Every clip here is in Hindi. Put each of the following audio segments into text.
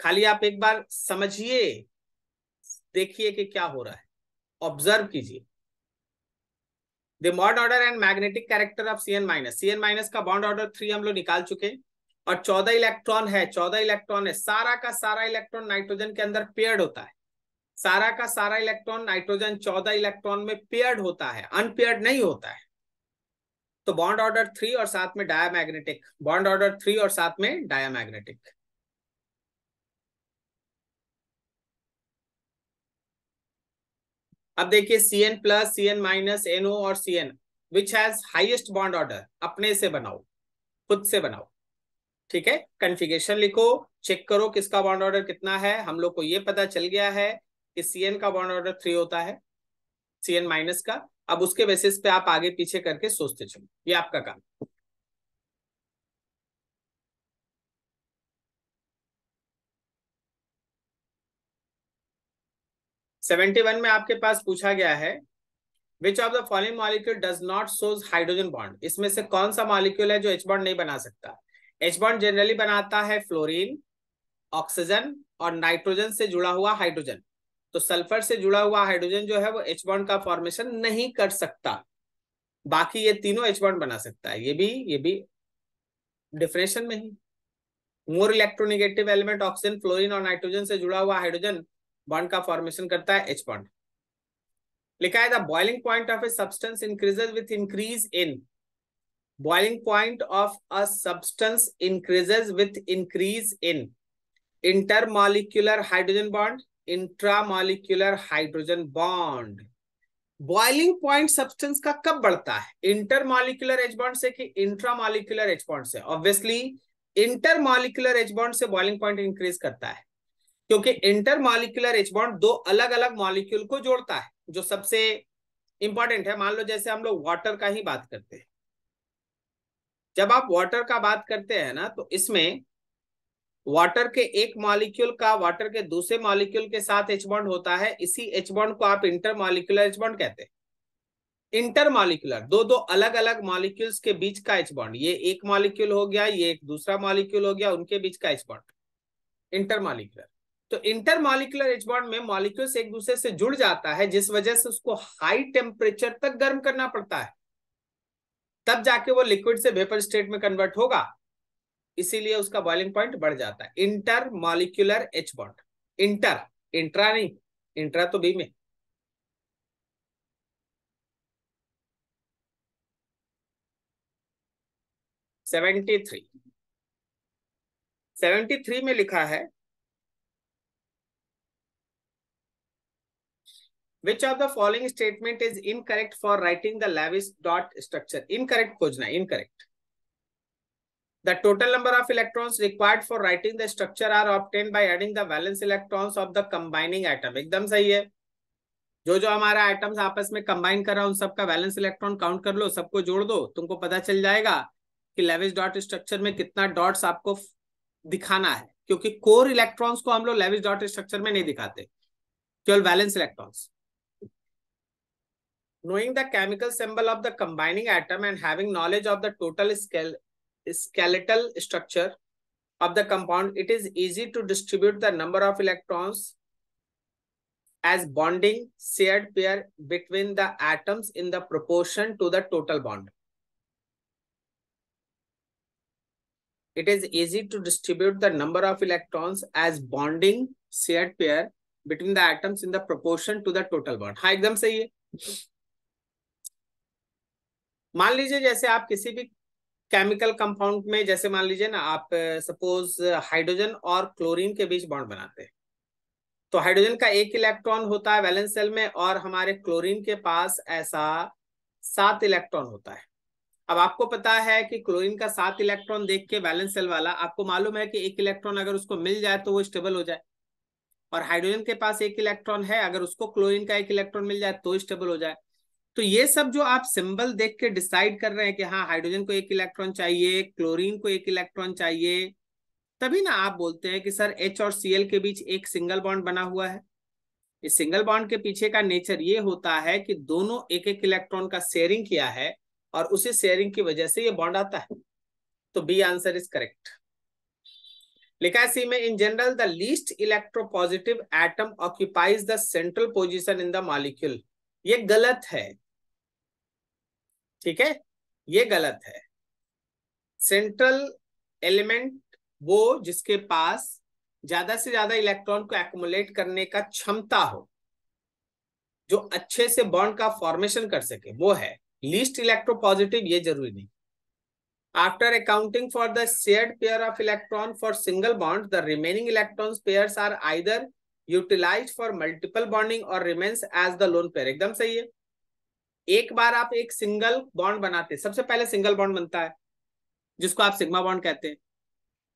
खाली आप एक बार समझिए देखिए कि क्या हो रहा है ऑब्जर्व कीजिए the bond order and magnetic character of C N minus C N minus का बॉन्ड ऑर्डर थ्री हम लोग निकाल चुके और चौदह इलेक्ट्रॉन है चौदह इलेक्ट्रॉन है सारा का सारा इलेक्ट्रॉन नाइट्रोजन के अंदर पेयर्ड होता है सारा का सारा इलेक्ट्रॉन नाइट्रोजन चौदह इलेक्ट्रॉन में पेयर्ड होता है अनपेयर्ड नहीं होता है तो बॉन्ड ऑर्डर थ्री और साथ में मैग्नेटिक बॉन्ड ऑर्डर थ्री और साथ में मैग्नेटिक अब देखिए C N plus C N minus NO और C N which has highest bond order अपने से बनाओ खुद से बनाओ ठीक है कन्फिगेशन लिखो चेक करो किसका बॉन्ड ऑर्डर कितना है हम लोग को ये पता चल गया है कि सी एन का बॉन्ड ऑर्डर थ्री होता है सी एन माइनस का अब उसके बेसिस पे आप आगे पीछे करके सोचते चलो ये आपका काम सेवेंटी वन में आपके पास पूछा गया है which of the following molecule does not shows hydrogen bond इसमें से कौन सा मॉलिक्यूल है जो एच बॉन्ड नहीं बना सकता एच बॉन्ड जनरली बनाता है फ्लोरीन ऑक्सीजन और नाइट्रोजन से जुड़ा हुआ हाइड्रोजन तो सल्फर से जुड़ा हुआ हाइड्रोजन जो है वो एच बॉन्ड का फॉर्मेशन नहीं कर सकता बाकी ये तीनों एच बॉन्ड बना सकता है ये भी ये भी डिफ्रेशन में ही more electronegative element oxygen fluorine और नाइट्रोजन से जुड़ा हुआ हाइड्रोजन बॉन्ड का फॉर्मेशन करता है एच बॉन्ड लिखा है the boiling point of a substance increases with increase in boiling point of a substance increases with increase in intermolecular hydrogen bond intramolecular hydrogen bond boiling point substance का कब बढ़ता है इंटरमोलिक्यूलर एच बॉन्ड से कि इंट्रामोलिक्यूलर एच बॉन्ड से ऑब्वियसली इंटरमोलिक्यूलर एच बॉन्ड से बॉइलिंग पॉइंट इंक्रीज करता है क्योंकि इंटर मॉलिकुलर एच बॉन्ड दो अलग अलग मॉलिक्यूल को जोड़ता है जो सबसे इंपॉर्टेंट है मान लो जैसे हम लोग वाटर का ही बात करते हैं जब आप वाटर का बात करते हैं ना तो इसमें वाटर के एक मॉलिक्यूल का वाटर के दूसरे मॉलिक्यूल के साथ एच बॉन्ड होता है इसी एच बॉन्ड को आप इंटर मॉलिक्यूलर एच बॉन्ड कहते हैं इंटर मॉलिक्यूलर दो दो अलग अलग मॉलिक्यूल्स के बीच का एच बॉन्ड ये एक मॉलिक्यूल हो गया ये एक दूसरा मॉलिक्यूल हो गया उनके बीच का एच बॉन्ड इंटर मॉलिक्यूलर तो इंटरमोलिकुलर एज बॉन्ड में मॉलिक्यूल्स एक दूसरे से जुड़ जाता है जिस वजह से उसको हाई टेम्परेचर तक गर्म करना पड़ता है तब जाके वो लिक्विड से वेपर स्टेट में कन्वर्ट होगा इसीलिए उसका बॉइलिंग पॉइंट बढ़ जाता है intermolecular H bond inter intra नहीं इंट्रा तो बी में सेवेंटी थ्री सेवेंटी थ्री में लिखा है which of the following statement is incorrect for writing the lavis dot structure incorrect खोजना incorrect the total number of electrons required for writing the structure are obtained by adding the valence electrons of the combining atom एकदम सही है जो जो हमारा आइटम्स आपस में कंबाइन कर रहा है उन सबका बैलेंस इलेक्ट्रॉन काउंट कर लो सबको जोड़ दो तुमको पता चल जाएगा कि लेविस डॉट स्ट्रक्चर में कितना डॉट्स आपको दिखाना है क्योंकि कोर इलेक्ट्रॉन्स को हम लोग लेविस डॉट स्ट्रक्चर में नहीं दिखाते केवल valence electrons knowing the chemical symbol of the combining atom and having knowledge of the total scale, skeletal structure of the compound, it is easy to distribute the number of electrons as bonding shared pair between the atoms in the proportion to the total bond. It is easy to distribute the number of electrons as bonding shared pair between the atoms in the proportion to the total bond. हाँ एकदम सही है मान लीजिए जैसे आप किसी भी केमिकल कंपाउंड में जैसे मान लीजिए ना आप सपोज हाइड्रोजन और क्लोरीन के बीच बॉन्ड बनाते हैं तो हाइड्रोजन का एक इलेक्ट्रॉन होता है वैलेंस सेल में और हमारे क्लोरीन के पास ऐसा सात इलेक्ट्रॉन होता है अब आपको पता है कि क्लोरीन का सात इलेक्ट्रॉन देख के बैलेंस सेल वाला आपको मालूम है कि एक इलेक्ट्रॉन अगर उसको मिल जाए तो वो स्टेबल हो जाए और हाइड्रोजन के पास एक इलेक्ट्रॉन है अगर उसको क्लोरीन का एक इलेक्ट्रॉन मिल जाए तो स्टेबल हो जाए तो ये सब जो आप सिंबल देख के डिसाइड कर रहे हैं कि हाँ हाइड्रोजन को एक इलेक्ट्रॉन चाहिए क्लोरीन को एक इलेक्ट्रॉन चाहिए तभी ना आप बोलते हैं कि सर एच और सी के बीच एक सिंगल बॉन्ड बना हुआ है इस सिंगल बॉन्ड के पीछे का नेचर ये होता है कि दोनों एक एक इलेक्ट्रॉन का शेयरिंग किया है और उसी शेयरिंग की वजह से ये बॉन्ड आता है तो बी आंसर इज करेक्ट लिखा है सी में in general the least electropositive atom occupies the central position in the molecule ये गलत है ठीक है ये गलत है सेंट्रल एलिमेंट वो जिसके पास ज्यादा से ज्यादा इलेक्ट्रॉन को एक्मुलेट करने का क्षमता हो जो अच्छे से बॉन्ड का फॉर्मेशन कर सके वो है लीस्ट इलेक्ट्रो पॉजिटिव ये जरूरी नहीं after accounting for the shared pair of electron for single bond the remaining electron pair are either utilise for multiple bonding और remains as the lone pair एकदम सही है एक बार आप एक सिंगल बॉन्ड बनाते हैं सबसे पहले सिंगल बॉन्ड बनता है जिसको आप सिग्मा बॉन्ड कहते हैं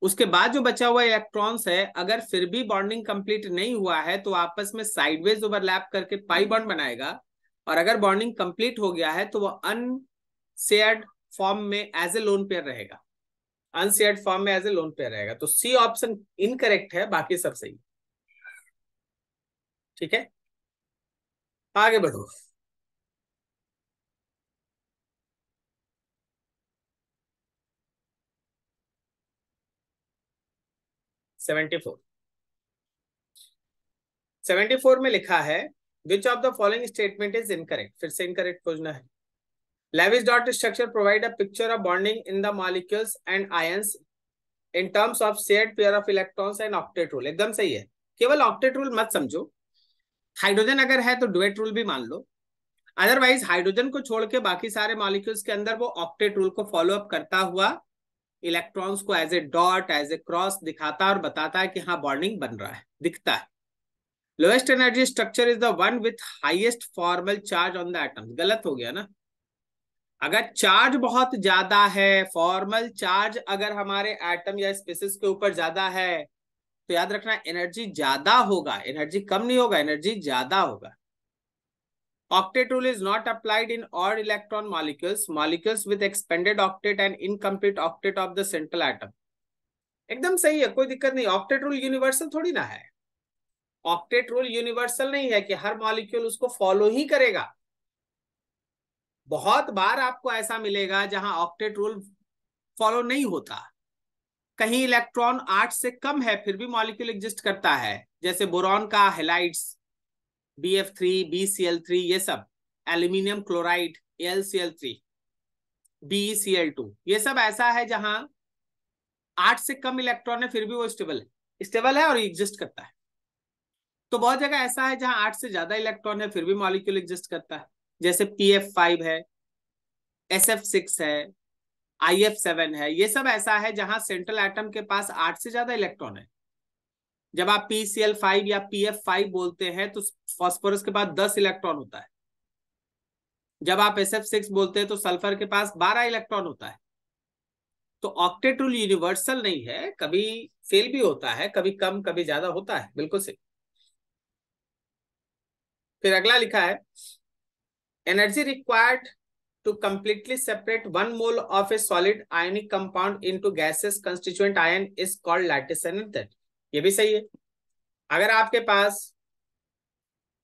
उसके बाद जो बचा हुआ इलेक्ट्रॉन्स है अगर फिर भी बॉन्डिंग कंप्लीट नहीं हुआ है तो आपस में साइडवेज ओवरलैप करके पाई बॉन्ड बनाएगा और अगर बॉन्डिंग कंप्लीट हो गया है तो वह अनशेयर्ड फॉर्म में एज ए लोन पेयर रहेगा अनशेयर्ड फॉर्म में एज ए लोन पेयर रहेगा तो सी ऑप्शन इनकरेक्ट है बाकी सब सही ठीक है आगे बढ़ो सेवेंटी फोर में लिखा है which of the following statement is incorrect फिर से इनकरेक्ट खोजना है Lewis dot structure provide a picture of bonding in the molecules and ions in terms of set pair of electrons and octet rule एकदम सही है केवल ऑक्टेट रूल मत समझो हाइड्रोजन अगर है तो डुएट रूल भी मान लो अदरवाइज हाइड्रोजन को छोड़ के बाकी सारे मॉलिक्यूल्स के अंदर वो ऑक्टेट रूल को फॉलो अप करता हुआ इलेक्ट्रॉन्स को as a dot as a cross दिखाता है और बताता है कि हाँ बॉन्डिंग बन रहा है दिखता है lowest energy structure is the one with highest formal charge on the atom गलत हो गया ना अगर चार्ज बहुत ज्यादा है फॉर्मल चार्ज अगर हमारे एटम या स्पेसिस के ऊपर ज्यादा है तो याद रखना एनर्जी ज्यादा होगा एनर्जी कम नहीं होगा एनर्जी ज्यादा होगा Octet rule is not applied in all electron molecules, molecules with expanded octet and incomplete octet of the central atom. एकदम सही है कोई दिक्कत नहीं ऑक्टेट रूल यूनिवर्सल थोड़ी ना है ऑक्टेट रूल यूनिवर्सल नहीं है कि हर मॉलिक्यूल उसको फॉलो ही करेगा बहुत बार आपको ऐसा मिलेगा जहां ऑक्टेट रूल फॉलो नहीं होता कहीं इलेक्ट्रॉन आठ से कम है फिर भी मॉलिक्यूल एग्जिस्ट करता है जैसे बोरॉन का halides B F three B C L three ये सब aluminium chloride L C L three B C L two ये सब ऐसा है जहां आठ से कम इलेक्ट्रॉन है फिर भी वो स्टेबल है स्टेबल है और एग्जिस्ट करता है तो बहुत जगह ऐसा है जहां आठ से ज्यादा इलेक्ट्रॉन है फिर भी मॉलिक्यूल एग्जिस्ट करता है जैसे पी एफ फाइव है एस एफ सिक्स है आई एफ सेवन है ये सब ऐसा है जहां सेंट्रल एटम के पास आठ से ज्यादा इलेक्ट्रॉन है जब आप PCl5 या PF5 बोलते हैं तो फॉस्फोरस के पास 10 इलेक्ट्रॉन होता है जब आप SF6 बोलते हैं तो सल्फर के पास 12 इलेक्ट्रॉन होता है तो ऑक्टेट रूल यूनिवर्सल नहीं है कभी फेल भी होता है कभी कम कभी ज्यादा होता है बिल्कुल सही फिर अगला लिखा है energy required to completely separate one mole of a solid ionic compound into gaseous constituent ion is called lattice energy ये भी सही है अगर आपके पास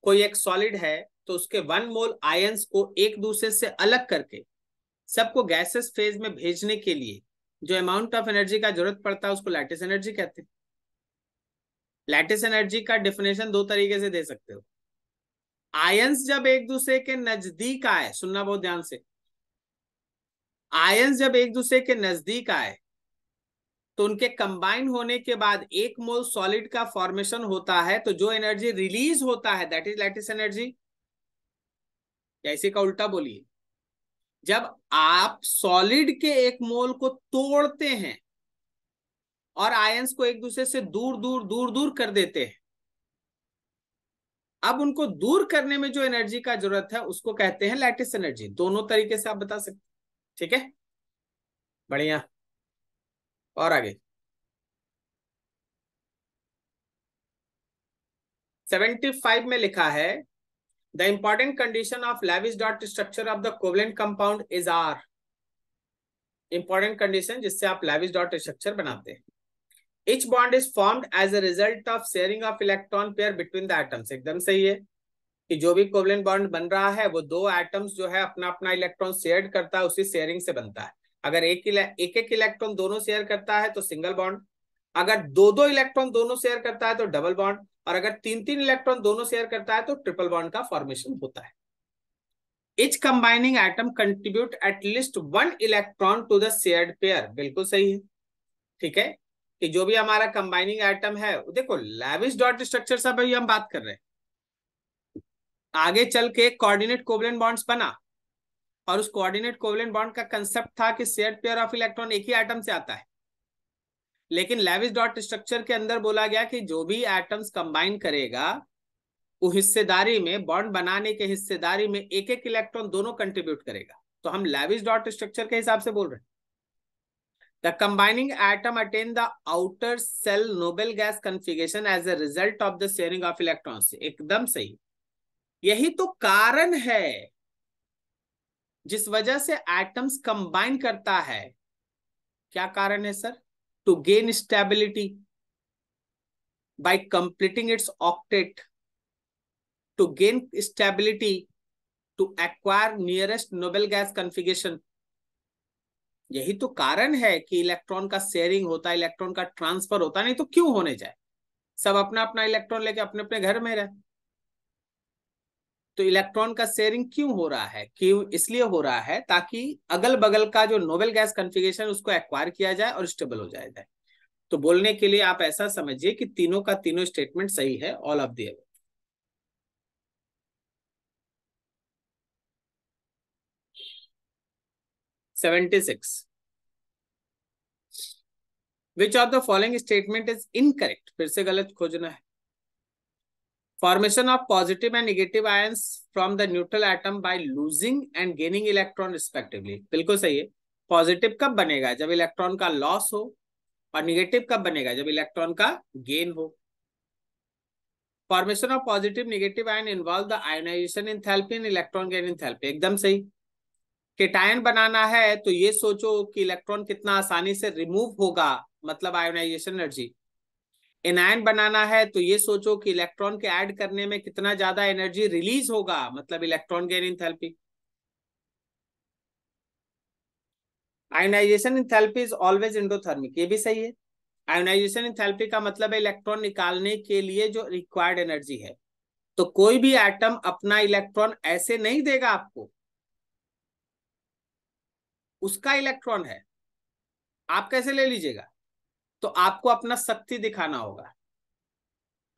कोई एक सॉलिड है तो उसके वन मोल आयंस को एक दूसरे से अलग करके सबको गैसेस फेज में भेजने के लिए जो अमाउंट ऑफ एनर्जी का जरूरत पड़ता है उसको लैटिस एनर्जी कहते हैं लैटिस एनर्जी का डिफिनेशन दो तरीके से दे सकते हो आयंस जब एक दूसरे के नजदीक आए सुनना बहुत ध्यान से आयंस जब एक दूसरे के नजदीक आए तो उनके कंबाइन होने के बाद एक मोल सॉलिड का फॉर्मेशन होता है तो जो एनर्जी रिलीज होता है दैट इज लैटिस एनर्जी या इसी का उल्टा बोलिए जब आप सॉलिड के एक मोल को तोड़ते हैं और आयंस को एक दूसरे से दूर दूर दूर दूर कर देते हैं अब उनको दूर करने में जो एनर्जी का जरूरत है उसको कहते हैं लैटिस एनर्जी दोनों तरीके से आप बता सकते ठीक है बढ़िया और आगे सेवेंटी फाइव में लिखा है the important condition of Lewis dot structure of the covalent compound is are important condition जिससे आप लेविस डॉट स्ट्रक्चर बनाते हैं each bond is formed as a result of sharing of electron pair between the atoms एकदम सही है कि जो भी कोवलेंट बॉन्ड बन रहा है वो दो एटम्स जो है अपना अपना इलेक्ट्रॉन शेयर करता है उसी शेयरिंग से बनता है अगर एक एक एक इलेक्ट्रॉन दोनों शेयर करता है तो सिंगल बॉन्ड अगर दो दो इलेक्ट्रॉन दोनों शेयर करता है तो डबल बॉन्ड और अगर तीन तीन इलेक्ट्रॉन दोनों शेयर करता है तो ट्रिपल बॉन्ड का फॉर्मेशन होता है each combining atom contribute at least one electron to the shared pair बिल्कुल सही है ठीक है कि जो भी हमारा कंबाइनिंग आइटम है देखो लैविस डॉट स्ट्रक्चर सब हम बात कर रहे हैं आगे चल के कोऑर्डिनेट कोवलेंट बॉन्ड्स बना और उस कोऑर्डिनेट कोवलेंट बॉन्ड का कंसेप्ट था कि सेट पेयर ऑफ इलेक्ट्रॉन एक ही एटम से आता है लेकिन लेविस डॉट स्ट्रक्चर के अंदर बोला गया कि जो भी एटम्स कंबाइन करेगा वो हिस्सेदारी में बॉन्ड बनाने के हिस्सेदारी में एक एक इलेक्ट्रॉन दोनों कंट्रीब्यूट करेगा तो हम लेविस डॉट स्ट्रक्चर के हिसाब से बोल रहे हैं the combining atom attain the outer shell noble gas configuration as a result of the sharing of electron एकदम सही यही तो कारण है जिस वजह से एटम्स कंबाइन करता है क्या कारण है sir to gain stability by completing its octet to gain stability to acquire nearest noble gas configuration यही तो कारण है कि इलेक्ट्रॉन का शेयरिंग होता है इलेक्ट्रॉन का ट्रांसफर होता नहीं तो क्यों होने जाए सब अपना अपना इलेक्ट्रॉन लेके अपने अपने घर में रहे तो इलेक्ट्रॉन का शेयरिंग क्यों हो रहा है क्यों इसलिए हो रहा है ताकि अगल बगल का जो नोबेल गैस कन्फिगेशन उसको एक्वायर किया जाए और स्टेबल हो जाए जाए तो बोलने के लिए आप ऐसा समझिए कि तीनों का तीनों स्टेटमेंट सही है all of the seventy six which of the following statement is incorrect फिर से गलत खोजना है formation of positive and negative ions from the neutral atom by losing and gaining electron respectively बिल्कुल सही है पॉजिटिव कब बनेगा जब इलेक्ट्रॉन का लॉस हो और निगेटिव कब बनेगा जब इलेक्ट्रॉन का गेन हो formation of positive negative ion involve the ionisation enthalpy and electron gain enthalpy एकदम सही केटायन बनाना है तो ये सोचो कि इलेक्ट्रॉन कितना आसानी से रिमूव होगा मतलब आयोनाइजेशन एनर्जी एनायन बनाना है तो ये सोचो कि इलेक्ट्रॉन के ऐड करने में कितना ज्यादा एनर्जी रिलीज होगा मतलब electron gain enthalpy ionisation enthalpy is always endothermic ये भी सही है आयोनाइजेशन इंथैल्पी का मतलब है इलेक्ट्रॉन निकालने के लिए जो रिक्वायर्ड एनर्जी है तो कोई भी एटम अपना इलेक्ट्रॉन ऐसे नहीं देगा आपको उसका इलेक्ट्रॉन है आप कैसे ले लीजिएगा तो आपको अपना शक्ति दिखाना होगा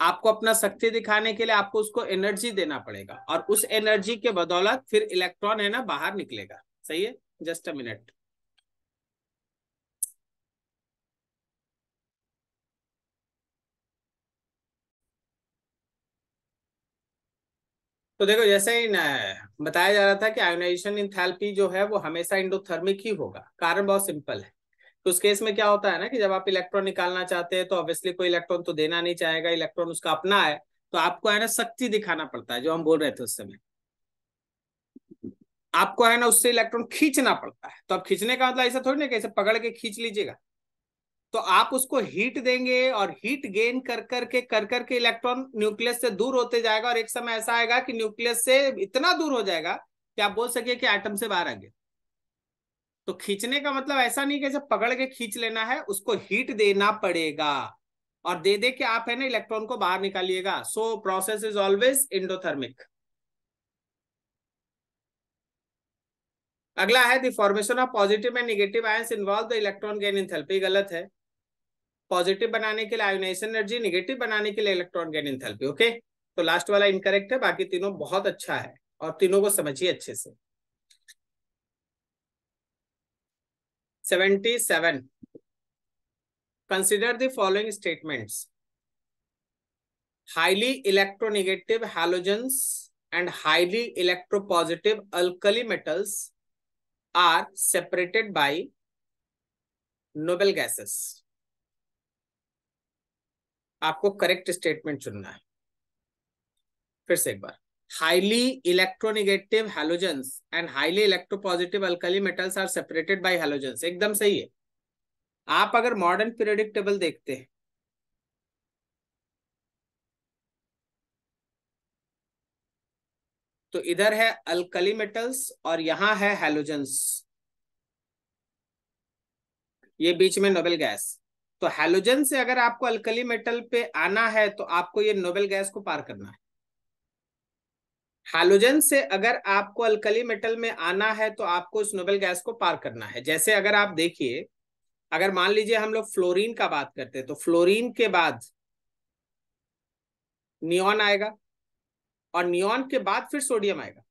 आपको अपना शक्ति दिखाने के लिए आपको उसको एनर्जी देना पड़ेगा और उस एनर्जी के बदौलत फिर इलेक्ट्रॉन है ना बाहर निकलेगा सही है जस्ट अ मिनट तो देखो जैसे ही बताया जा रहा था कि आयोनाइजेशन इन थैल्पी जो है वो हमेशा इंडोथर्मिक ही होगा कारण बहुत सिंपल है तो उस केस में क्या होता है ना कि जब आप इलेक्ट्रॉन निकालना चाहते हैं तो ऑब्वियसली कोई इलेक्ट्रॉन तो देना नहीं चाहेगा इलेक्ट्रॉन उसका अपना है तो आपको है ना शक्ति दिखाना पड़ता है जो हम बोल रहे थे उस समय आपको है ना उससे इलेक्ट्रॉन खींचना पड़ता है तो अब खींचने का मतलब ऐसा थोड़ी ना कैसे पकड़ के खींच लीजिएगा तो आप उसको हीट देंगे और हीट गेन कर करके कर करके इलेक्ट्रॉन न्यूक्लियस से दूर होते जाएगा और एक समय ऐसा आएगा कि न्यूक्लियस से इतना दूर हो जाएगा कि आप बोल सके कि एटम से बाहर आ गया तो खींचने का मतलब ऐसा नहीं कैसे पकड़ के खींच लेना है उसको हीट देना पड़ेगा और दे दे के आप है ना इलेक्ट्रॉन को बाहर निकालिएगा so process is always endothermic अगला है the formation of positive and negative ions involve the electron gain enthalpy गलत है पॉजिटिव बनाने के लिए आयोनाइजेशन एनर्जी निगेटिव बनाने के लिए इलेक्ट्रॉन गेन इंथेल्पी ओके तो लास्ट वाला इनकरेक्ट है बाकी तीनों बहुत अच्छा है और तीनों को समझिए अच्छे से 77 consider the following statements highly electronegative halogens and highly electropositive alkali metals are separated by noble gases आपको करेक्ट स्टेटमेंट चुनना है फिर से एक बार highly electronegative halogens and highly electropositive alkali metals are separated by halogens ekdam sahi hai aap agar modern periodic table dekhte hain तो इधर है अल्कली मेटल्स और यहां है हेलोजेंस ये बीच में नोबेल गैस तो हेलोजन से अगर आपको अल्कली मेटल पे आना है तो आपको ये नोबेल गैस को पार करना है हाइड्रोजन से अगर आपको अल्कली मेटल में आना है तो आपको इस नोबेल गैस को पार करना है जैसे अगर आप देखिए अगर मान लीजिए हम लोग फ्लोरीन का बात करते हैं तो फ्लोरीन के बाद नियॉन आएगा और नियॉन के बाद फिर सोडियम आएगा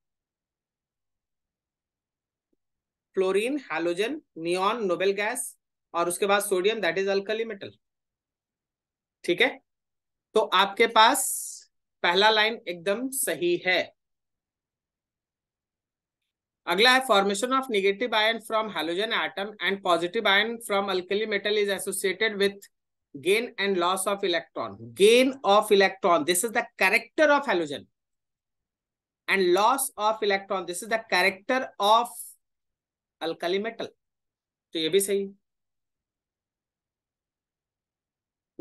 fluorine halogen neon noble gas और उसके बाद sodium that is alkali metal ठीक है तो आपके पास पहला लाइन एकदम सही है अगला है formation of negative ion from halogen atom and positive ion from alkali metal is associated with gain and loss of electron gain of electron this is the character of halogen and loss of electron this is the character of alkali metal तो ये भी सही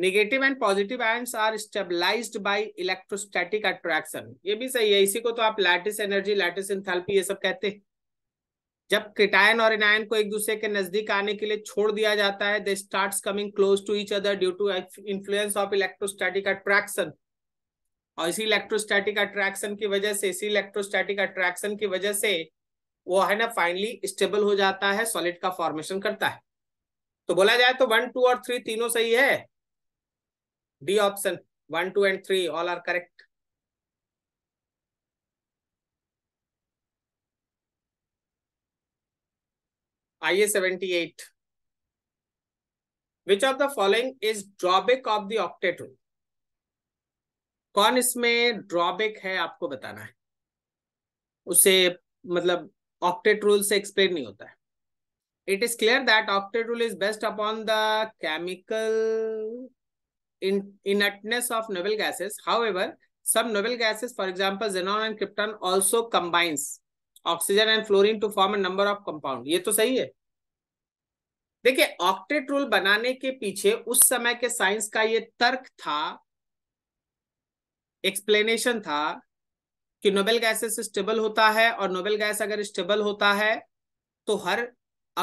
negative and positive ions are stabilised by electrostatic attraction ये भी सही है इसी को तो आप लैटिस एनर्जी लैटिस एंथैल्पी ये सब कहते हैं जब क्रिटाइन और इनायन को एक दूसरे के नजदीक आने के लिए छोड़ दिया जाता है they start coming close to each other due to influence of electrostatic attraction और इसी इलेक्ट्रोस्टैटिक अट्रैक्शन की वजह से इसी इलेक्ट्रोस्टैटिक अट्रैक्शन की वजह से वो है ना फाइनली स्टेबल हो जाता है सॉलिड का फॉर्मेशन करता है तो बोला जाए तो वन टू और थ्री तीनों सही है D option one two and three all are correct IA 78. Which of the following is drawback of the octet rule? कौन इसमें ड्रॉबैक है आपको बताना है उसे मतलब ऑक्टेट रूल से एक्सप्लेन नहीं होता है it is clear that octet is based upon the chemical in inertness of noble gases. However, some noble gases, for example, xenon and krypton also combines oxygen and fluorine to form a number of compound ये तो सही है देखिए ऑक्टेट रूल बनाने के पीछे उस समय के साइंस का ये तर्क था एक्सप्लेनेशन था कि नोबेल गैसेस स्टेबल होता है और नोबेल गैस अगर स्टेबल होता है तो हर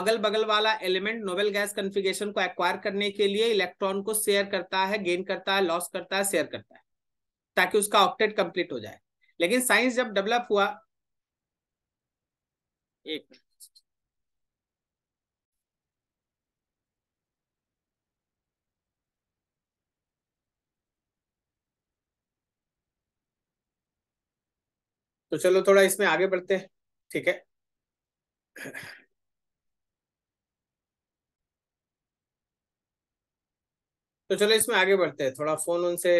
अगल बगल वाला एलिमेंट नोबेल गैस कन्फिगेशन को एक्वायर करने के लिए इलेक्ट्रॉन को शेयर करता है गेन करता है लॉस करता है शेयर करता है ताकि उसका ऑक्टेट कंप्लीट हो जाए लेकिन साइंस जब डेवलप हुआ एक तो चलो थोड़ा इसमें आगे बढ़ते हैं ठीक है तो चलो इसमें आगे बढ़ते हैं थोड़ा फोन उनसे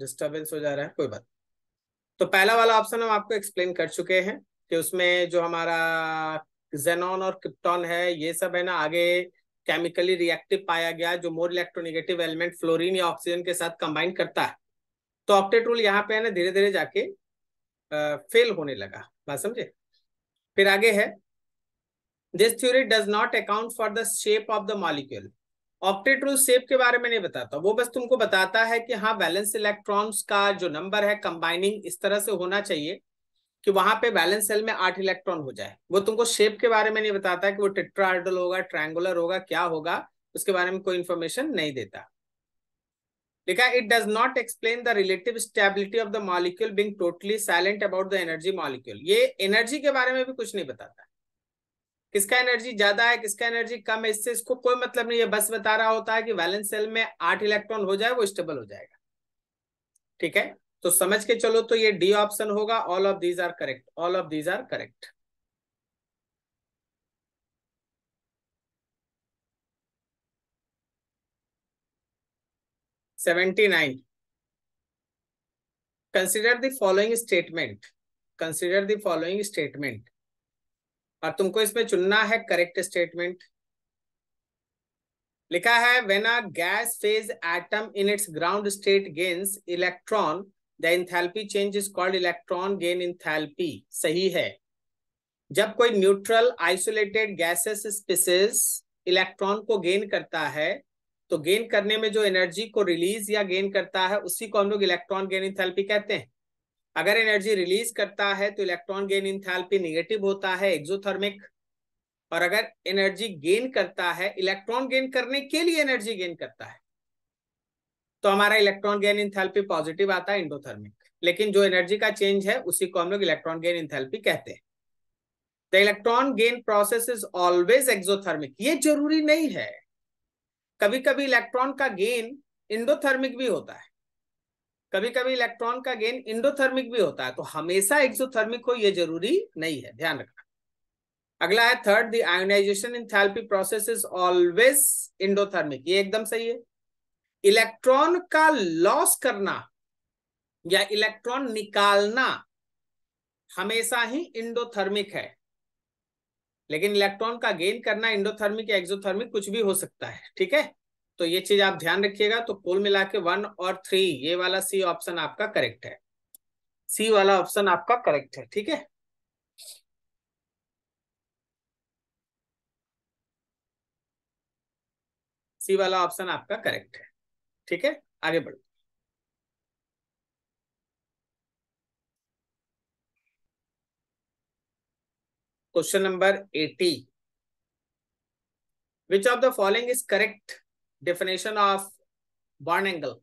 डिस्टरबेंस हो जा रहा है कोई बात तो पहला वाला ऑप्शन हम आपको एक्सप्लेन कर चुके हैं कि उसमें जो हमारा जेनॉन और क्रिप्टॉन है ये सब है ना आगे केमिकली रिएक्टिव पाया गया जो मोर इलेक्ट्रोनेगेटिव एलिमेंट फ्लोरिन या ऑक्सीजन के साथ कंबाइन करता है तो ऑप्टेट रूल यहाँ पे है ना धीरे धीरे जाके आ, फेल होने लगा बात समझे फिर आगे है this theory does not account for the shape of the molecule octet rule shape के बारे में नहीं बताता वो बस तुमको बताता है कि हाँ बैलेंस इलेक्ट्रॉन्स का जो नंबर है कंबाइनिंग इस तरह से होना चाहिए कि वहां पे बैलेंस सेल में आठ इलेक्ट्रॉन हो जाए वो तुमको शेप के बारे में नहीं बताता कि वो टेट्राहाइड्रल होगा ट्रायंगुलर होगा क्या होगा उसके बारे में कोई इंफॉर्मेशन नहीं देता लिखा it does not explain the relative stability of the molecule being totally silent about the energy molecule ये एनर्जी के बारे में भी कुछ नहीं बताता किसका एनर्जी ज्यादा है किसका एनर्जी कम है इससे इसको कोई मतलब नहीं है बस बता रहा होता है कि वैलेंस सेल में आठ इलेक्ट्रॉन हो जाए वो स्टेबल हो जाएगा ठीक है तो समझ के चलो तो ये डी ऑप्शन होगा all of these are correct all of these are correct seventy nine consider the following statement consider the following statement और तुमको इसमें चुनना है करेक्ट स्टेटमेंट लिखा है when a gas phase atom in its ground state gains electron the enthalpy change is called electron gain enthalpy सही है जब कोई neutral isolated gases species electron को गेन करता है तो गेन करने में जो एनर्जी को रिलीज या गेन करता है उसी को हम लोग इलेक्ट्रॉन गेन इंथैल्पी कहते हैं अगर एनर्जी रिलीज करता है तो इलेक्ट्रॉन गेन इंथैल्पी निगेटिव होता है एक्सोथर्मिक और अगर एनर्जी गेन करता है इलेक्ट्रॉन गेन करने के लिए एनर्जी गेन करता है तो हमारा इलेक्ट्रॉन गेन इंथैल्पी पॉजिटिव आता है इंडोथर्मिक लेकिन जो एनर्जी का चेंज है उसी को हम लोग इलेक्ट्रॉन गेन इन कहते हैं the electron gain process is always exothermic ये जरूरी नहीं है कभी कभी इलेक्ट्रॉन का गेन इंडोथर्मिक भी होता है कभी कभी इलेक्ट्रॉन का गेन इंडोथर्मिक भी होता है तो हमेशा एक्सोथर्मिक हो यह जरूरी नहीं है ध्यान रखना अगला है थर्ड द आयोनाइजेशन इन थे प्रोसेस इज ऑलवेज इंडोथर्मिक ये एकदम सही है इलेक्ट्रॉन का लॉस करना या इलेक्ट्रॉन निकालना हमेशा ही इंडोथर्मिक है लेकिन इलेक्ट्रॉन का गेन करना इंडोथर्मिक या एक्सोथर्मिक कुछ भी हो सकता है ठीक है तो ये चीज आप ध्यान रखिएगा तो कुल मिला के वन और थ्री ये वाला सी ऑप्शन आपका करेक्ट है सी वाला ऑप्शन आपका करेक्ट है ठीक है सी वाला ऑप्शन आपका करेक्ट है ठीक है आगे बढ़ question number eighty which of the following is correct definition of born angle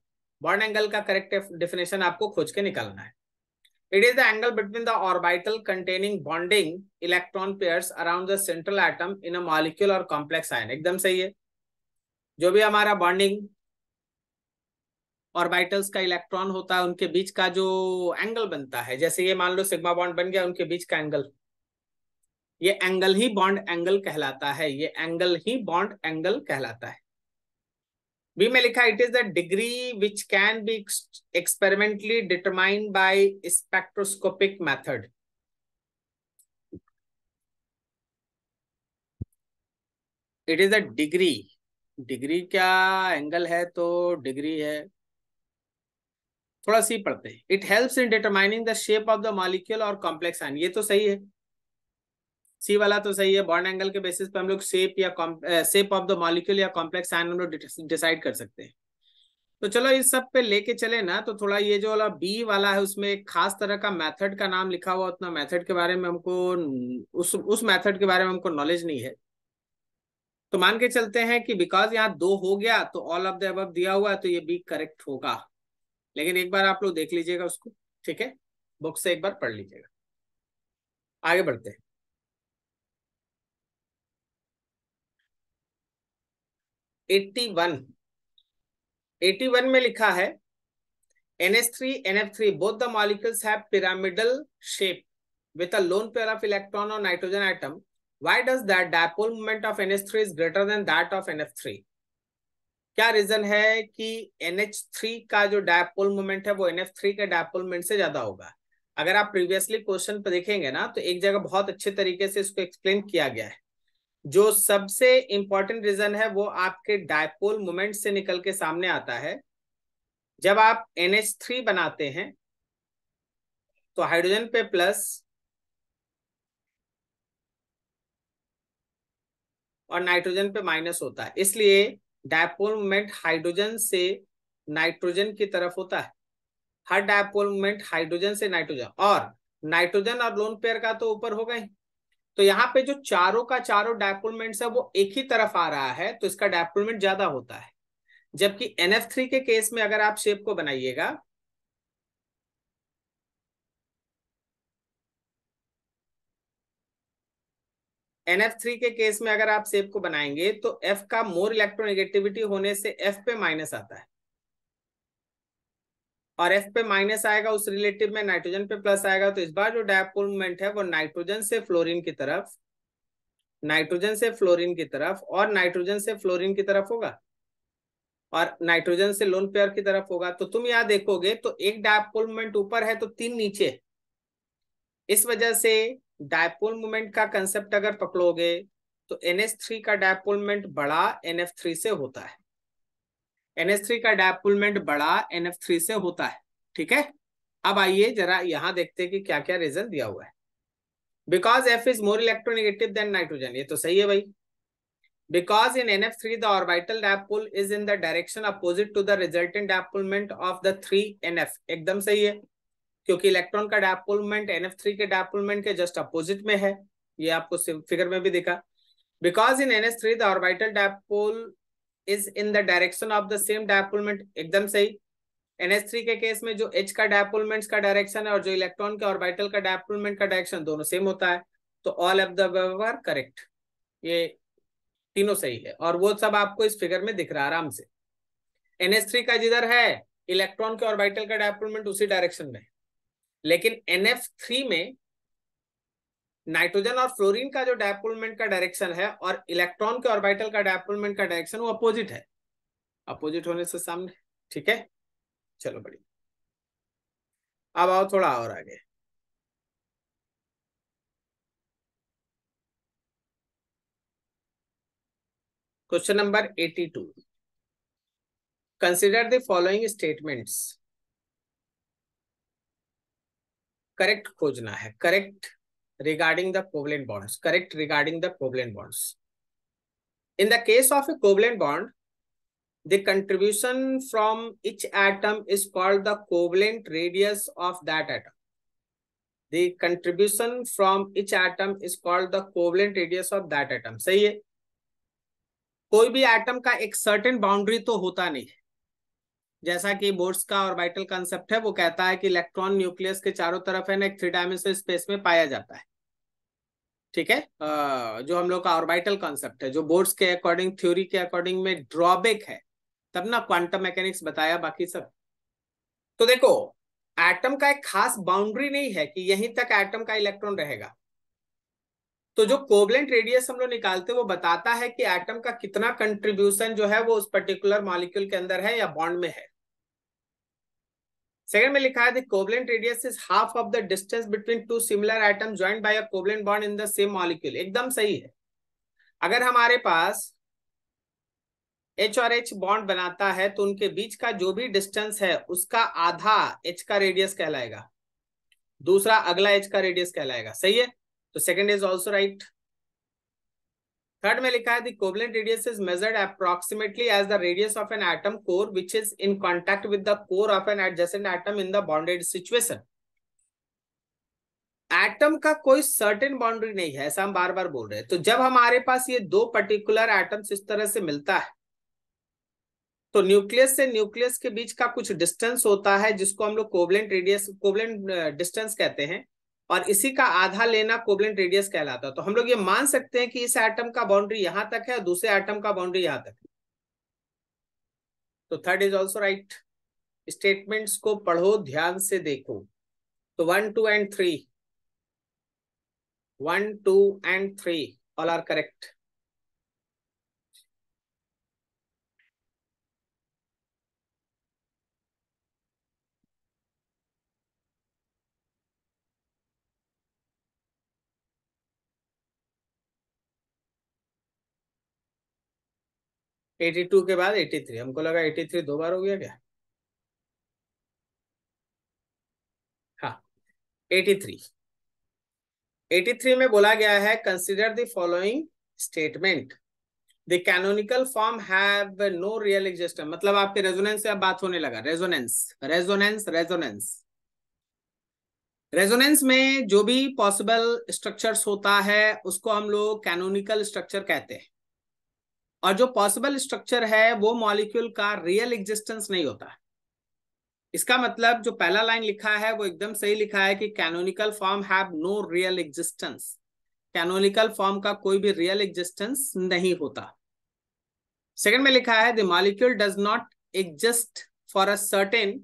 born angle का करेक्ट डेफिनेशन आपको खोज के निकालना है it is the angle between the orbital containing bonding electron pairs around the central atom in a molecule और कॉम्प्लेक्स आयन एकदम सही है जो भी हमारा बॉन्डिंग ऑर्बिटल्स का इलेक्ट्रॉन होता है उनके बीच का जो एंगल बनता है जैसे ये मान लो सिग्मा बॉन्ड बन गया उनके बीच का एंगल ये एंगल ही बॉन्ड एंगल कहलाता है ये एंगल ही बॉन्ड एंगल कहलाता है बी में लिखा it is the degree which can be experimentally determined by spectroscopic method it is a degree degree क्या एंगल है तो डिग्री है थोड़ा सी पढ़ते हैं it helps in determining the shape of the molecule और कॉम्प्लेक्स आइन ये तो सही है सी वाला तो सही है बॉन्ड एंगल के बेसिस पे हम लोग शेप या शेप ऑफ द मॉलिक्यूल या कॉम्प्लेक्स आइन हम लोग डिसाइड कर सकते हैं तो चलो इस सब पे लेके चले ना तो थोड़ा ये जो वाला बी वाला है उसमें एक खास तरह का मेथड का नाम लिखा हुआ उतना मेथड के बारे में हमको उस उस मेथड के बारे में हमको नॉलेज नहीं है तो मान के चलते हैं कि बिकॉज यहाँ दो हो गया तो ऑल ऑफ द अब दिया हुआ है तो ये बी करेक्ट होगा लेकिन एक बार आप लोग देख लीजिएगा उसको ठीक है बुक से एक बार पढ़ लीजिएगा आगे बढ़ते हैं एट्टी वन एटी वन में लिखा है N S three N F three both the molecules have pyramidal shape with a lone pair of electron और nitrogen atom why does that dipole moment of N S three is greater than that of N F three क्या रीजन है कि NH3 का जो डायपोल मोमेंट है वो थ्री के डायपोल मोमेंट से ज्यादा होगा अगर आप प्रीवियसली क्वेश्चन पर देखेंगे ना तो एक जगह बहुत अच्छे तरीके से इसको एक्सप्लेन किया गया है जो सबसे इंपॉर्टेंट रीजन है वो आपके डायपोल मोमेंट से निकल के सामने आता है जब आप NH3 बनाते हैं तो हाइड्रोजन पे प्लस और नाइट्रोजन पे माइनस होता है इसलिए डायपोल मोमेंट हाइड्रोजन से नाइट्रोजन की तरफ होता है हर डायपोल मोमेंट हाइड्रोजन से नाइट्रोजन और नाइट्रोजन और लोन पेयर का तो ऊपर हो गए तो यहाँ पे जो चारों का चारों डायपोलमेंट है वो एक ही तरफ आ रहा है तो इसका डायपोलमेंट ज्यादा होता है जबकि एन एफ थ्री के केस में अगर आप शेप को बनाइएगा एनएफ थ्री के केस में अगर आप सेप को बनाएंगे तो एफ का मोर इलेक्ट्रोनेगेटिविटी होने से एफ पे माइनस आता है और एफ पे माइनस आएगा उस रिलेटिव में नाइट्रोजन पे प्लस आएगा तो इस बार जो डायपोल मोमेंट है वो नाइट्रोजन से फ्लोरिन की तरफ नाइट्रोजन से फ्लोरिन की तरफ और नाइट्रोजन से फ्लोरिन की तरफ होगा और नाइट्रोजन से लोन पेयर की तरफ होगा तो तुम यहां देखोगे तो एक डायपोल मोमेंट ऊपर है तो तीन नीचे इस वजह से डायपोल मोमेंट का कंसेप्ट अगर पकड़ोगे तो एनएस थ्री का डायपोल मोमेंट बड़ा थ्री से होता है थ्री का डायपोल मोमेंट बड़ा थ्री से होता है ठीक है अब आइए जरा यहां देखते हैं कि क्या क्या रीजन दिया हुआ है because F is more electronegative than nitrogen ये तो सही है भाई because in N F three the orbital dipole is in the direction opposite to the resultant dipole moment of the three N F एकदम सही है क्योंकि इलेक्ट्रॉन का डायपोलमेंट थ्री के डायपोलमेंट के जस्ट अपोजिट में है ये आपको फिगर में भी दिखा because in N three the orbital dipole is in the direction of the same dipole moment एकदम सही थ्री के केस में जो एच का डायपोलमेंट का डायरेक्शन है और जो इलेक्ट्रॉन के ऑर्बिटल का डायपोलमेंट का डायरेक्शन दोनों सेम होता है तो all of the are correct ये तीनों सही है और वो सब आपको इस फिगर में दिख रहा है आराम से थ्री का जिधर है इलेक्ट्रॉन के ऑर्बिटल का डायपोलमेंट उसी डायरेक्शन में लेकिन एफ थ्री में नाइट्रोजन और फ्लोरीन का जो डायपोलमेंट का डायरेक्शन है और इलेक्ट्रॉन के ऑर्बिटल का डायपोलमेंट का डायरेक्शन वो अपोजिट है अपोजिट होने से सामने ठीक है चलो बढ़िया अब आओ थोड़ा और आगे question number eighty two consider the statements correct खोजना है correct regarding the covalent bonds correct regarding the covalent bonds in the case of a covalent bond the contribution from each atom is called the covalent radius of that atom the contribution from each atom is called the covalent radius of that atom सही है कोई भी एटम का एक सर्टेन बाउंड्री तो होता नहीं है जैसा कि बोर्ड्स का वाइटल कंसेप्ट है वो कहता है कि इलेक्ट्रॉन न्यूक्लियस के चारों तरफ है ना एक थ्री डायमेंशनल स्पेस में पाया जाता है ठीक है जो हम लोग का ऑर्बिटल कॉन्सेप्ट है जो बोर्ड्स के अकॉर्डिंग थ्योरी के अकॉर्डिंग में ड्रॉबैक है तब ना क्वांटम मैकेनिक्स बताया बाकी सब तो देखो एटम का एक खास बाउंड्री नहीं है कि यहीं तक एटम का इलेक्ट्रॉन रहेगा तो जो कोवलेंट रेडियस हम लोग निकालते हैं वो बताता है कि एटम का कितना कंट्रीब्यूशन जो है वो उस पर्टिकुलर मॉलिक्यूल के अंदर है या बॉन्ड में है सेकंड में लिखा है the covalent radius is half of the distance between two similar atom join by a covalent bond in the same molecule एकदम सही है अगर हमारे पास एच और एच बॉन्ड बनाता है तो उनके बीच का जो भी डिस्टेंस है उसका आधा एच का रेडियस कहलाएगा दूसरा अगला एच का रेडियस कहलाएगा सही है तो second is also right third में लिखा है covalent radius is measured approximately as the radius of an atom core which is in contact with the core of an adjacent atom in the bounded situation atom का कोई सर्टेन बाउंड्री नहीं है ऐसा हम बार बार बोल रहे हैं तो जब हमारे पास ये दो पर्टिकुलर एटम्स इस तरह से मिलता है तो न्यूक्लियस से न्यूक्लियस के बीच का कुछ डिस्टेंस होता है जिसको हम लोग कोवलेंट रेडियस कोवलेंट डिस्टेंस कहते हैं और इसी का आधा लेना कोवलेंट रेडियस कहलाता है तो हम लोग ये मान सकते हैं कि इस एटम का बाउंड्री यहां तक है और दूसरे एटम का बाउंड्री यहां तक है तो third is also right statements को पढ़ो ध्यान से देखो तो one two and three one two and three all are correct eighty two के बाद एटी थ्री हमको लगा एटी थ्री दो बार हो गया क्या हाँ, एटी थ्री एटी थ्री में बोला गया है consider the following statement the canonical form have no real existence मतलब आपके रेजोनेंस से अब बात होने लगा रेजोनेंस रेजोनेंस रेजोनेंस रेजोनेंस में जो भी पॉसिबल स्ट्रक्चर्स होता है उसको हम लोग कैनोनिकल स्ट्रक्चर कहते हैं और जो पॉसिबल स्ट्रक्चर है वो मॉलिक्यूल का रियल एग्जिस्टेंस नहीं होता है इसका मतलब जो पहला लाइन लिखा है वो एकदम सही लिखा है कि canonical form have no real existence canonical form का कोई भी रियल एग्जिस्टेंस नहीं होता सेकंड में लिखा है the molecule does not exist for a certain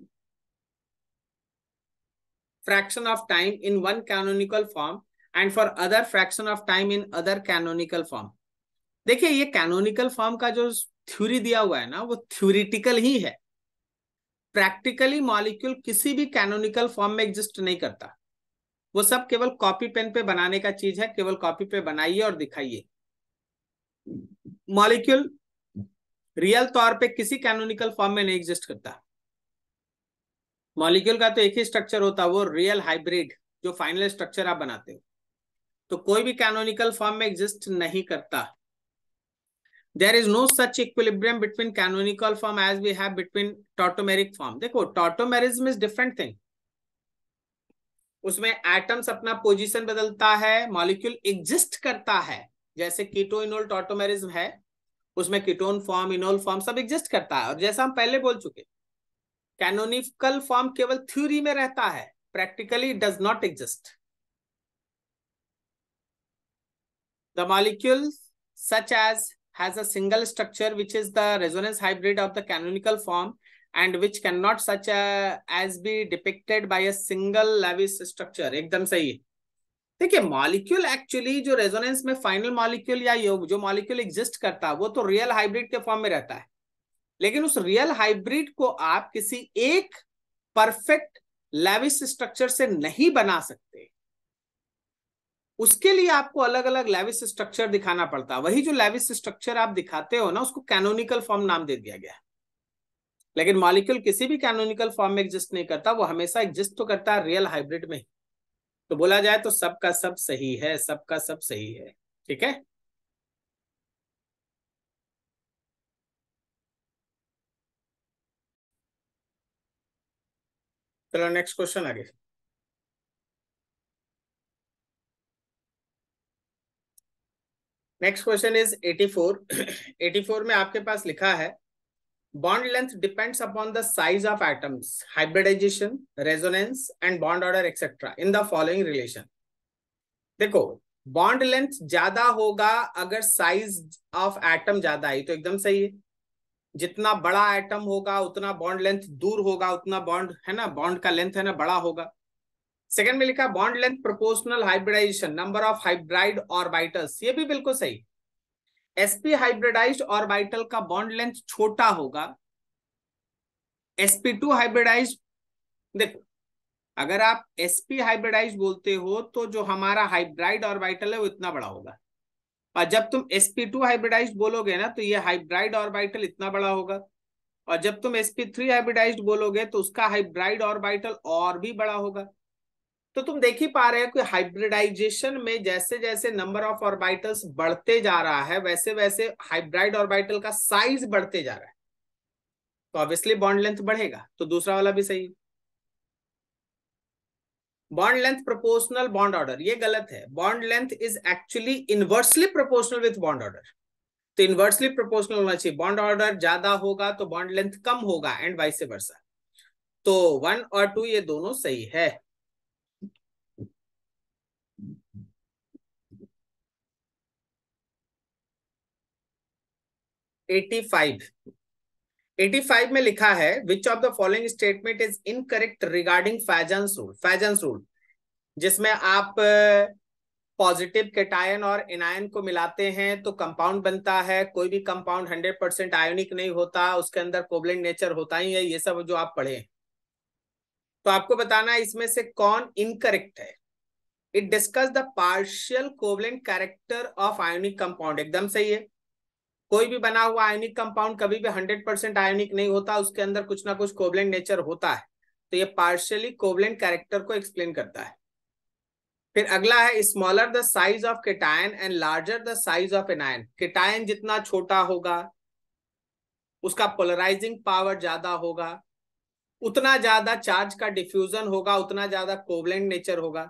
fraction of time in one canonical form and for other fraction of time in other canonical form देखिए ये कैनोनिकल फॉर्म का जो थ्योरी दिया हुआ है ना वो थ्योरिटिकल ही है प्रैक्टिकली मॉलिक्यूल किसी भी कैनोनिकल फॉर्म में एग्जिस्ट नहीं करता वो सब केवल कॉपी पेन पे बनाने का चीज है केवल कॉपी पे बनाइए और दिखाइए मॉलिक्यूल रियल तौर पे किसी कैनोनिकल फॉर्म में नहीं एग्जिस्ट करता मॉलिक्यूल का तो एक ही स्ट्रक्चर होता है वो रियल हाइब्रिड जो फाइनल स्ट्रक्चर आप बनाते हो तो कोई भी कैनोनिकल फॉर्म में एग्जिस्ट नहीं करता there is no such equilibrium between canonical form as we have between tautomeric form देखो टॉटोमेरिज्म इज डिफरेंट थिंग उसमें एटम्स अपना पोजीशन बदलता है मॉलिक्यूल एग्जिस्ट करता है जैसे कीटो इनोल टॉटोमेरिज्म है उसमें कीटोन फॉर्म इनोल फॉर्म सब एग्जिस्ट करता है और जैसा हम पहले बोल चुके कैनोनिकल फॉर्म केवल थ्योरी में रहता है practically does not exist the molecule such as has a single structure which is the resonance hybrid of the canonical form and which cannot such a, as be depicted by a single lewis structure एकदम सही देखिए मॉलिक्यूल एक्चुअली जो रेजोनेंस में फाइनल मॉलिक्यूल या जो मॉलिक्यूल एग्जिस्ट करता है वो तो रियल हाइब्रिड के फॉर्म में रहता है लेकिन उस रियल हाइब्रिड को आप किसी एक परफेक्ट लेविस स्ट्रक्चर से नहीं बना सकते उसके लिए आपको अलग अलग लेविस स्ट्रक्चर दिखाना पड़ता है वही जो लेविस स्ट्रक्चर आप दिखाते हो ना उसको कैनोनिकल फॉर्म नाम दे दिया गया लेकिन मॉलिक्यूल किसी भी कैनोनिकल फॉर्म में एग्जिस्ट नहीं करता वो हमेशा एग्जिस्ट तो करता है रियल हाइब्रिड में तो बोला जाए तो सबका सब सही है सबका सब सही है ठीक है चलो नेक्स्ट क्वेश्चन आगे नेक्स्ट क्वेश्चन इज 84 84 में आपके पास लिखा है bond length depends upon the size of atoms hybridisation resonance and bond order etcetera in the following relation देखो बॉन्ड लेंथ ज्यादा होगा अगर साइज ऑफ एटम ज्यादा आई तो एकदम सही है जितना बड़ा एटम होगा उतना बॉन्ड लेंथ दूर होगा उतना बॉन्ड है ना बॉन्ड का लेंथ है ना बड़ा होगा सेकंड में लिखा bond length proportional hybridisation number of hybrid orbitals ये भी बिल्कुल सही एसपी हाइब्रिडाइज्ड ऑर्बिटल का बॉन्ड लेंथ छोटा होगा एसपी टू हाइब्रिडाइज देखो अगर आप एसपी हाइब्रिडाइज बोलते हो तो जो हमारा हाइब्राइड ऑर्बिटल है वो इतना बड़ा होगा और जब तुम एसपी टू हाइब्रिडाइज बोलोगे ना तो ये हाइब्राइड ऑर्बिटल इतना बड़ा होगा और जब तुम एसपी थ्री हाइब्रिडाइज बोलोगे तो उसका हाइब्राइड ऑर्बिटल और भी बड़ा होगा तो तुम देख ही पा रहे हो कि हाइब्रिडाइजेशन में जैसे जैसे नंबर ऑफ ऑर्बिटल्स बढ़ते जा रहा है वैसे वैसे हाइब्राइड ऑर्बिटल का साइज बढ़ते जा रहा है तो ऑब्वियसली बॉन्ड लेंथ बढ़ेगा तो दूसरा वाला भी सही bond length proportional bond order ये गलत है bond length is actually inversely proportional with bond order तो इन्वर्सली प्रोपोर्शनल होना चाहिए बॉन्ड ऑर्डर ज्यादा होगा तो बॉन्ड लेंथ कम होगा एंड वाइस वर्सा तो वन और टू ये दोनों सही है 85 फाइव में लिखा है which of the following statement is incorrect regarding Fajans rule Fajans rule जिसमें आप पॉजिटिव uh, केटायन और इनायन को मिलाते हैं तो कंपाउंड बनता है कोई भी कंपाउंड 100 परसेंट आयोनिक नहीं होता उसके अंदर कोबलेंट नेचर होता ही है ये सब जो आप पढ़े तो आपको बताना है इसमें से कौन इनकरेक्ट है it discuss the partial covalent character of ionic compound एकदम सही है कोई भी बना हुआ आयोनिक कंपाउंड कभी भी हंड्रेड परसेंट आयोनिक नहीं होता उसके अंदर कुछ ना कुछ कोवलेंट नेचर होता है तो ये पार्शियली कोवलेंट कैरेक्टर को एक्सप्लेन करता है फिर अगला है smaller the size of cation and larger the size of anion cation जितना छोटा होगा उसका पोलराइजिंग पावर ज्यादा होगा उतना ज्यादा चार्ज का डिफ्यूजन होगा उतना ज्यादा कोवलेंट नेचर होगा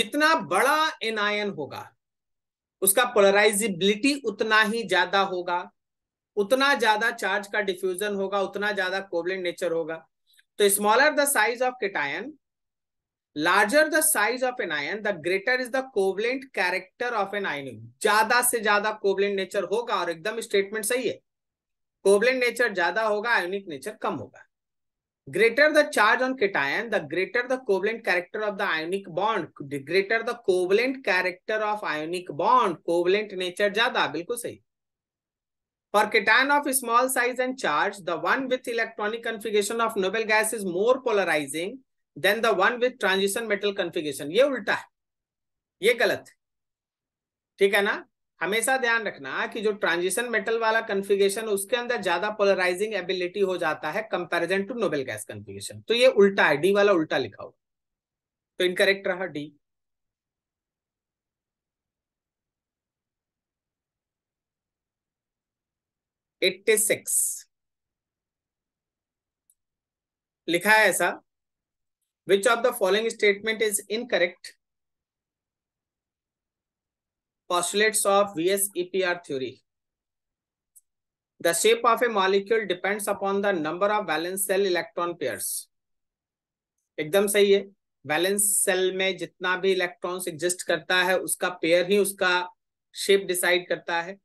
जितना बड़ा एनायन होगा उसका पोलराइजिबिलिटी उतना ही ज्यादा होगा उतना ज्यादा चार्ज का डिफ्यूजन होगा उतना ज्यादा कोवलेंट नेचर होगा तो smaller the size of cation larger the size of anion the greater is the covalent character of anion ज्यादा से ज्यादा कोवलेंट नेचर होगा और एकदम स्टेटमेंट सही है कोवलेंट नेचर ज्यादा होगा आयोनिक नेचर कम होगा Greater the charge on cation, the greater the covalent character of the ionic bond. The greater the covalent character of ionic bond. Covalent nature ज्यादा बिल्कुल सही. For cation of small size and charge, the one with electronic configuration of noble gas is more polarizing than the one with transition metal configuration. ये उल्टा है ये गलत है ठीक है ना हमेशा ध्यान रखना कि जो ट्रांजिशन मेटल वाला कन्फिगेशन उसके अंदर ज्यादा पोलराइजिंग एबिलिटी हो जाता है comparison to noble gas configuration तो ये उल्टा है डी वाला उल्टा लिखा हुआ तो इनकरेक्ट रहा डी एट्टी सिक्स लिखा है ऐसा which of the following statement is incorrect postulates of VS EPR theory. The shape of a molecule depends upon the number of valence cell electron pairs. एकदम सही है वैलेंस सेल में जितना भी इलेक्ट्रॉन्स एग्जिस्ट करता है उसका पेयर ही उसका शेप डिसाइड करता है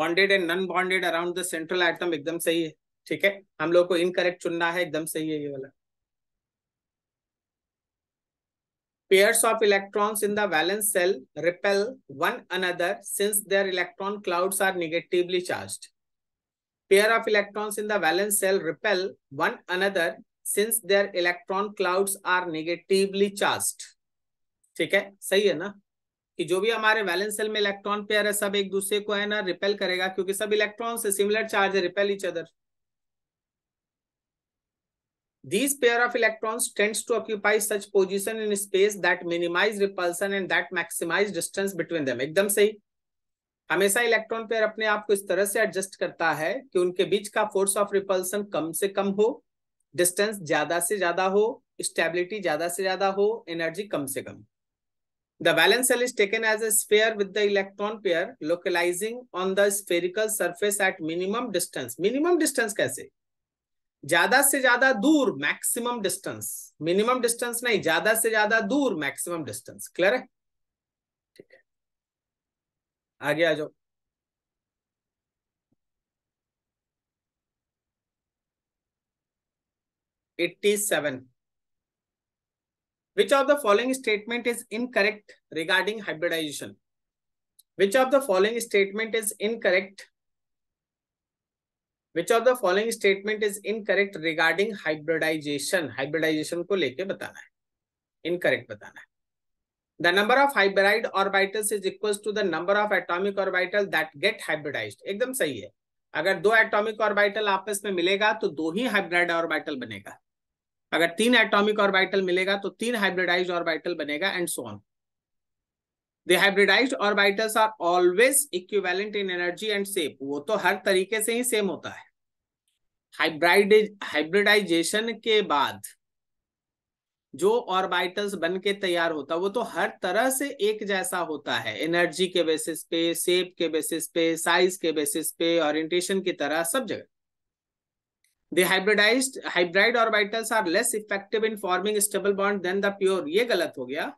bonded and non bonded around the central atom एकदम सही है ठीक है हम लोग को इनकरेक्ट चुनना है एकदम सही है ये वाला Pairs of electrons in the valence shell repel one another since their electron clouds are negatively charged. Pair of electrons in the valence shell repel one another since their electron clouds are negatively charged. ठीक है सही है ना कि जो भी हमारे वैलेंस सेल में इलेक्ट्रॉन पेयर है सब एक दूसरे को है ना रिपेल करेगा क्योंकि सब इलेक्ट्रॉन से सिमिलर चार्ज है repel each other These pair of electrons tends to occupy such position in space that minimize repulsion and that maximize distance between them. एकदम सही हमेशा इलेक्ट्रॉन पेयर अपने आप को इस तरह से एडजस्ट करता है कि उनके बीच का फोर्स ऑफ रिपल्सन कम से कम हो डिस्टेंस ज्यादा से ज्यादा हो स्टेबिलिटी ज्यादा से ज्यादा हो एनर्जी कम से कम The valence cell is taken as a sphere with the electron pair localizing on the spherical surface at minimum distance. Minimum distance कैसे? ज्यादा से ज्यादा दूर मैक्सिमम डिस्टेंस मिनिमम डिस्टेंस नहीं ज्यादा से ज्यादा दूर मैक्सिमम डिस्टेंस क्लियर है ठीक है आगे आ जाओ eighty seven which of the following statement is incorrect regarding hybridisation which of the following statement is incorrect which of the following statement is incorrect regarding hybridisation hybridisation को लेके बताना है इनकरेक्ट बताना है the number of hybrid orbitals is equals to the number of atomic orbital that get hybridise एकदम सही है अगर दो एटॉमिक ऑर्बिटल आपस में मिलेगा तो दो ही हाइब्रिड ऑर्बिटल बनेगा अगर तीन एटॉमिक ऑर्बिटल मिलेगा तो तीन हाइब्रिडाइज ऑर्बिटल बनेगा and so on The hybridized orbitals are always equivalent in energy and shape. वो तो हर तरीके से ही सेम होता है हाइब्रिडाइज हाइब्रिडाइजेशन के बाद जो ऑर्बिटल्स बन के तैयार होता है वो तो हर तरह से एक जैसा होता है एनर्जी के बेसिस पे शेप के बेसिस पे साइज के बेसिस पे ओरिएंटेशन की तरह सब जगह The hybridized hybrid orbitals are less effective in forming stable bond than the pure. ये गलत हो गया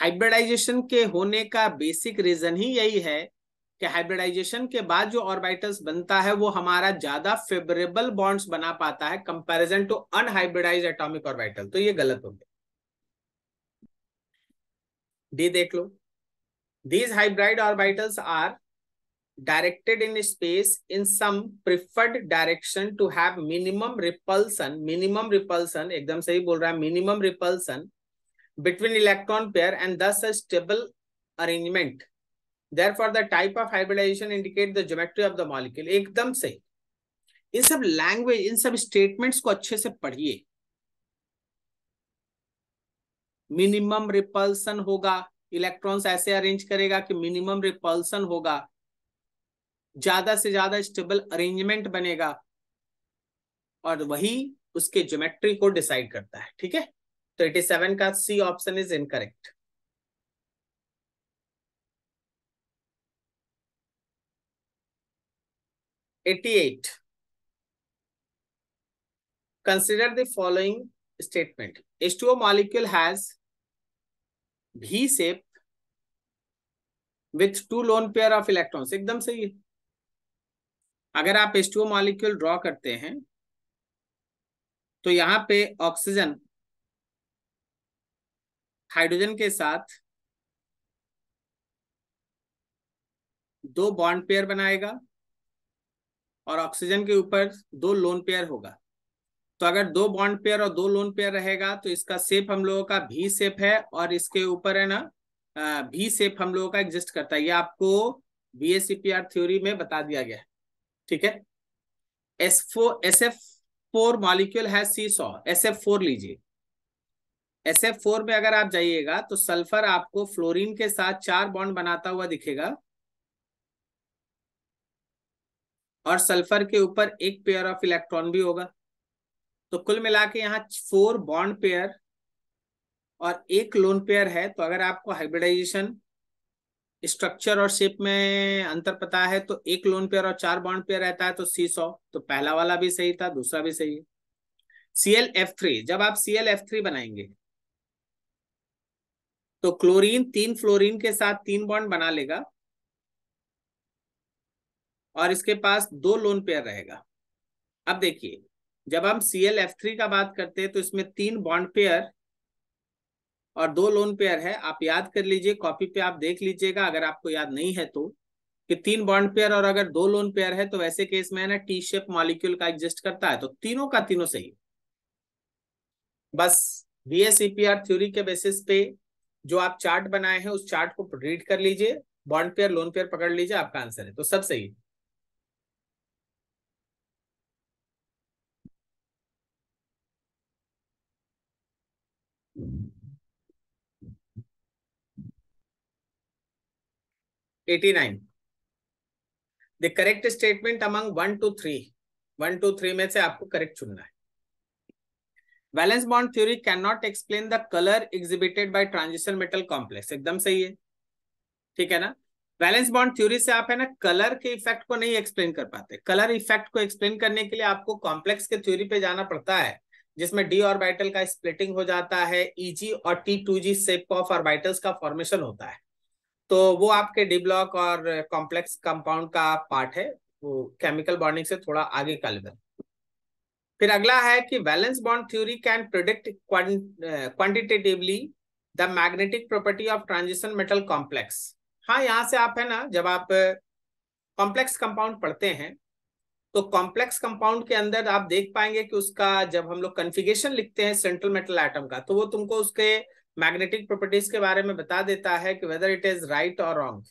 हाइब्रिडाइजेशन के होने का बेसिक रीजन ही यही है कि हाइब्रिडाइजेशन के बाद जो ऑर्बिटल्स बनता है वो हमारा ज्यादा फेवरेबल बॉन्ड्स बना पाता है comparison to unhybridised atomic orbital तो ये गलत हो गया डी देख लो these hybrid orbitals are directed in space in some preferred direction to have minimum repulsion minimum repulsion एकदम सही बोल रहा है minimum repulsion between electron pair and thus a stable arrangement. Therefore, the type of hybridization indicate the geometry of the molecule. एकदम सही इन सब लैंग्वेज इन सब स्टेटमेंट्स को अच्छे से पढ़िए मिनिमम रिपल्सन होगा इलेक्ट्रॉन्स ऐसे अरेंज करेगा कि मिनिमम रिपल्सन होगा ज्यादा से ज्यादा स्टेबल अरेंजमेंट बनेगा और वही उसके ज्योमेट्री को डिसाइड करता है ठीक है एटी सेवन का C option is incorrect eighty eight consider the following statement S two O molecule has V shape with two lone pair of electron एकदम सही है अगर आप S two O molecule draw करते हैं तो यहां पे ऑक्सीजन हाइड्रोजन के साथ दो बॉन्ड पेयर बनाएगा और ऑक्सीजन के ऊपर दो लोन पेयर होगा तो अगर दो बॉन्ड पेयर और दो लोन पेयर रहेगा तो इसका सेप हम लोगों का भी सेप है और इसके ऊपर है ना भी सेप हम लोगों का एग्जिस्ट करता है ये आपको B S C P R theory में बता दिया गया ठीक है S four S F four molecule है seesaw S F four लीजिए एस एफ फोर में अगर आप जाइएगा तो सल्फर आपको फ्लोरीन के साथ चार बॉन्ड बनाता हुआ दिखेगा और सल्फर के ऊपर एक पेयर ऑफ इलेक्ट्रॉन भी होगा तो कुल मिला के यहाँ फोर बॉन्ड पेयर और एक लोन पेयर है तो अगर आपको हाइब्रिडाइजेशन स्ट्रक्चर और शेप में अंतर पता है तो एक लोन पेयर और चार बॉन्ड पेयर रहता है तो सी सौ तो पहला वाला भी सही था दूसरा भी सही है सी एल एफ थ्री जब आप सी एल एफ थ्री बनाएंगे तो क्लोरीन तीन फ्लोरीन के साथ तीन बॉन्ड बना लेगा और इसके पास दो लोन पेयर रहेगा अब देखिए जब हम सी एल एफ थ्री का बात करते हैं तो इसमें तीन बॉन्ड पेयर और दो लोन पेयर है आप याद कर लीजिए कॉपी पे आप देख लीजिएगा अगर आपको याद नहीं है तो कि तीन बॉन्ड पेयर और अगर दो लोन पेयर है तो वैसे केस में है ना टी शेप मॉलिक्यूल का एग्जिस्ट करता है तो तीनों का तीनों सही बस आर थ्योरी e के बेसिस पे जो आप चार्ट बनाए हैं उस चार्ट को रीड कर लीजिए बॉन्ड पेयर लोन पेयर पकड़ लीजिए आपका आंसर है तो सब सही eighty nine the correct statement among one two three one two three में से आपको करेक्ट चुनना है valence bond theory can not explain the colour exhibited by transition metal complex एकदम सही है ठीक है ना बैलेंस बॉन्ड थ्योरी से आप है ना कलर के इफेक्ट को नहीं एक्सप्लेन कर पाते कलर इफेक्ट को एक्सप्लेन करने के लिए आपको कॉम्प्लेक्स के थ्योरी पे जाना पड़ता है जिसमें डी ऑर्बिटल का स्प्लिटिंग हो जाता है ईजी e और T two G set of orbitals का फॉर्मेशन होता है तो वो आपके डी ब्लॉक और कॉम्प्लेक्स कंपाउंड का पार्ट है वो केमिकल बॉन्डिंग से थोड़ा आगे का लेवल फिर अगला है कि valence bond theory can predict quantitatively the magnetic property of transition metal complex हाँ यहाँ से आप है ना जब आप कॉम्प्लेक्स कंपाउंड पढ़ते हैं तो कॉम्प्लेक्स कंपाउंड के अंदर आप देख पाएंगे कि उसका जब हम लोग कन्फिगेशन लिखते हैं सेंट्रल मेटल आइटम का तो वो तुमको उसके मैग्नेटिक प्रॉपर्टीज के बारे में बता देता है कि वेदर इट इज राइट और रॉन्ग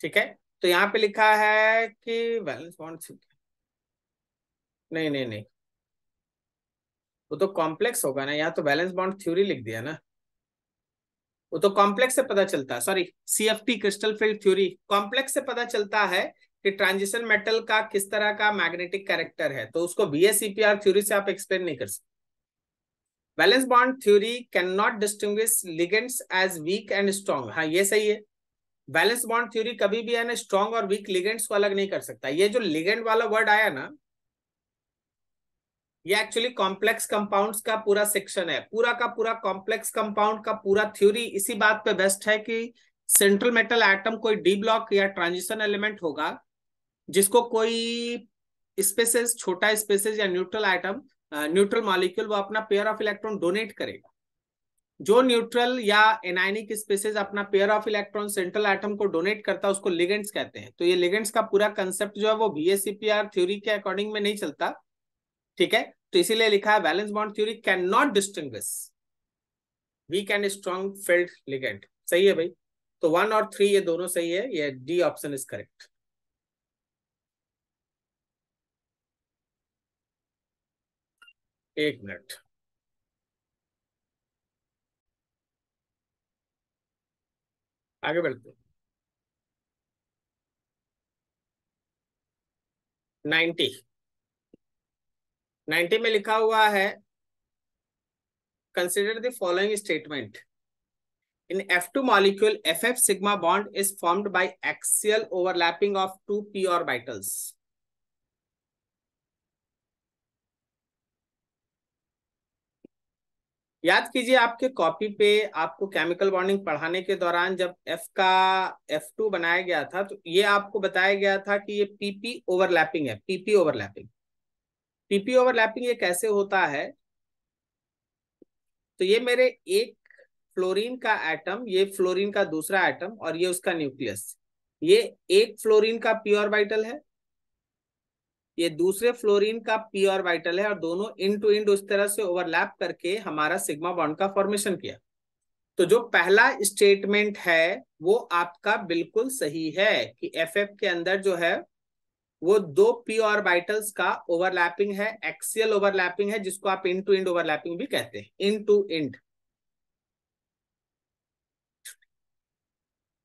ठीक है तो यहाँ पे लिखा है कि वैलेंस बॉन्ड नहीं नहीं नहीं वो तो कॉम्प्लेक्स होगा ना यहाँ तो बैलेंस बॉन्ड थ्योरी लिख दिया ना वो तो कॉम्प्लेक्स से पता चलता है sorry CFT crystal field theory complex से पता चलता है कि ट्रांजिशन मेटल का किस तरह का मैग्नेटिक कैरेक्टर है तो उसको आर थ्योरी e से आप एक्सप्लेन नहीं कर सकते valence bond theory can not distinguish ligands as weak and strong हाँ ये सही है बैलेंस बॉन्ड थ्योरी कभी भी है ना स्ट्रॉन्ग और वीक लिगेंड्स को अलग नहीं कर सकता ये जो लिगेंड वाला वर्ड आया ना ये एक्चुअली कॉम्प्लेक्स कंपाउंड्स का पूरा सेक्शन है पूरा का पूरा कॉम्प्लेक्स कंपाउंड का पूरा थ्योरी इसी बात पे बेस्ट है कि सेंट्रल मेटल एटम कोई डी ब्लॉक या ट्रांजिशन एलिमेंट होगा जिसको कोई स्पेसेस छोटा स्पेसेस या न्यूट्रल आइटम न्यूट्रल मॉलिक्यूल वो अपना पेयर ऑफ इलेक्ट्रॉन डोनेट करेगा जो न्यूट्रल या एनाइनिक स्पेसेस अपना pair of electron central atom को डोनेट करता है उसको लिगेंट्स कहते हैं तो ये लिगेंट्स का पूरा कंसेप्ट जो है वो बी थ्योरी के अकॉर्डिंग में नहीं चलता ठीक है तो इसीलिए लिखा है valence bond theory can not distinguish weak and strong field ligand सही है भाई तो वन और थ्री ये दोनों सही है ये डी ऑप्शन इज करेक्ट एक मिनट आगे बढ़ते नाइन्टी 90 में लिखा हुआ है consider the in F two molecule F F sigma bond is formed by axial overlapping of two P orbitals याद कीजिए आपके कॉपी पे आपको केमिकल बॉन्डिंग पढ़ाने के दौरान जब F का F2 बनाया गया था तो ये आपको बताया गया था कि ये पीपी ओवरलैपिंग है पीपी ओवरलैपिंग पीपी ओवरलैपिंग ये कैसे होता है तो ये मेरे एक फ्लोरीन का एटम ये फ्लोरीन का दूसरा एटम और ये उसका न्यूक्लियस ये एक फ्लोरीन का पी वाइटल है ये दूसरे फ्लोरीन का पी वाइटल है और दोनों इंड टू इंड उस तरह से ओवरलैप करके हमारा सिग्मा बॉन्ड का फॉर्मेशन किया तो जो पहला स्टेटमेंट है वो आपका बिल्कुल सही है कि एफ के अंदर जो है वो दो पी ऑर्बिटल्स का ओवरलैपिंग है एक्सियल ओवरलैपिंग है जिसको आप इंड टू इंड ओवरलैपिंग भी कहते हैं इंड टू इंड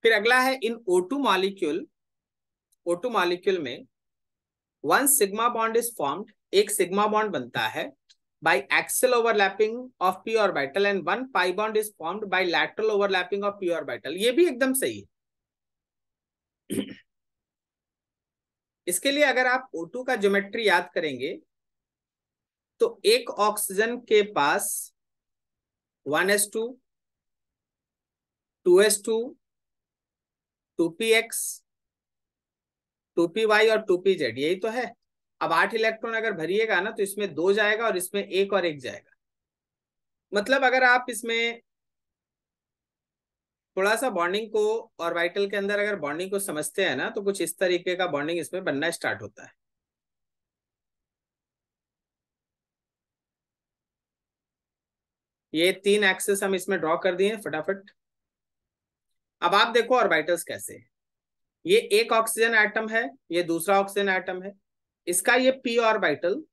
फिर अगला है in O2 molecule O2 molecule में one sigma bond is formed एक सिग्मा बॉन्ड बनता है by axial overlapping of p orbital and one pi bond is formed by lateral overlapping of p orbital ये भी एकदम सही है इसके लिए अगर आप O2 का ज्योमेट्री याद करेंगे तो एक ऑक्सीजन के पास 1s2, 2s2, 2px, 2py और 2pz यही तो है अब आठ इलेक्ट्रॉन अगर भरिएगा ना तो इसमें दो जाएगा और इसमें एक और एक जाएगा मतलब अगर आप इसमें थोड़ा सा बॉन्डिंग को ऑर्बिटल के अंदर अगर बॉन्डिंग को समझते हैं ना तो कुछ इस तरीके का बॉन्डिंग इसमें बनना स्टार्ट होता है ये तीन एक्सेस हम इसमें ड्रॉ कर दिए फटाफट अब आप देखो ऑर्बिटल्स कैसे ये एक ऑक्सीजन एटम है ये दूसरा ऑक्सीजन एटम है इसका ये पी ऑर्बिटल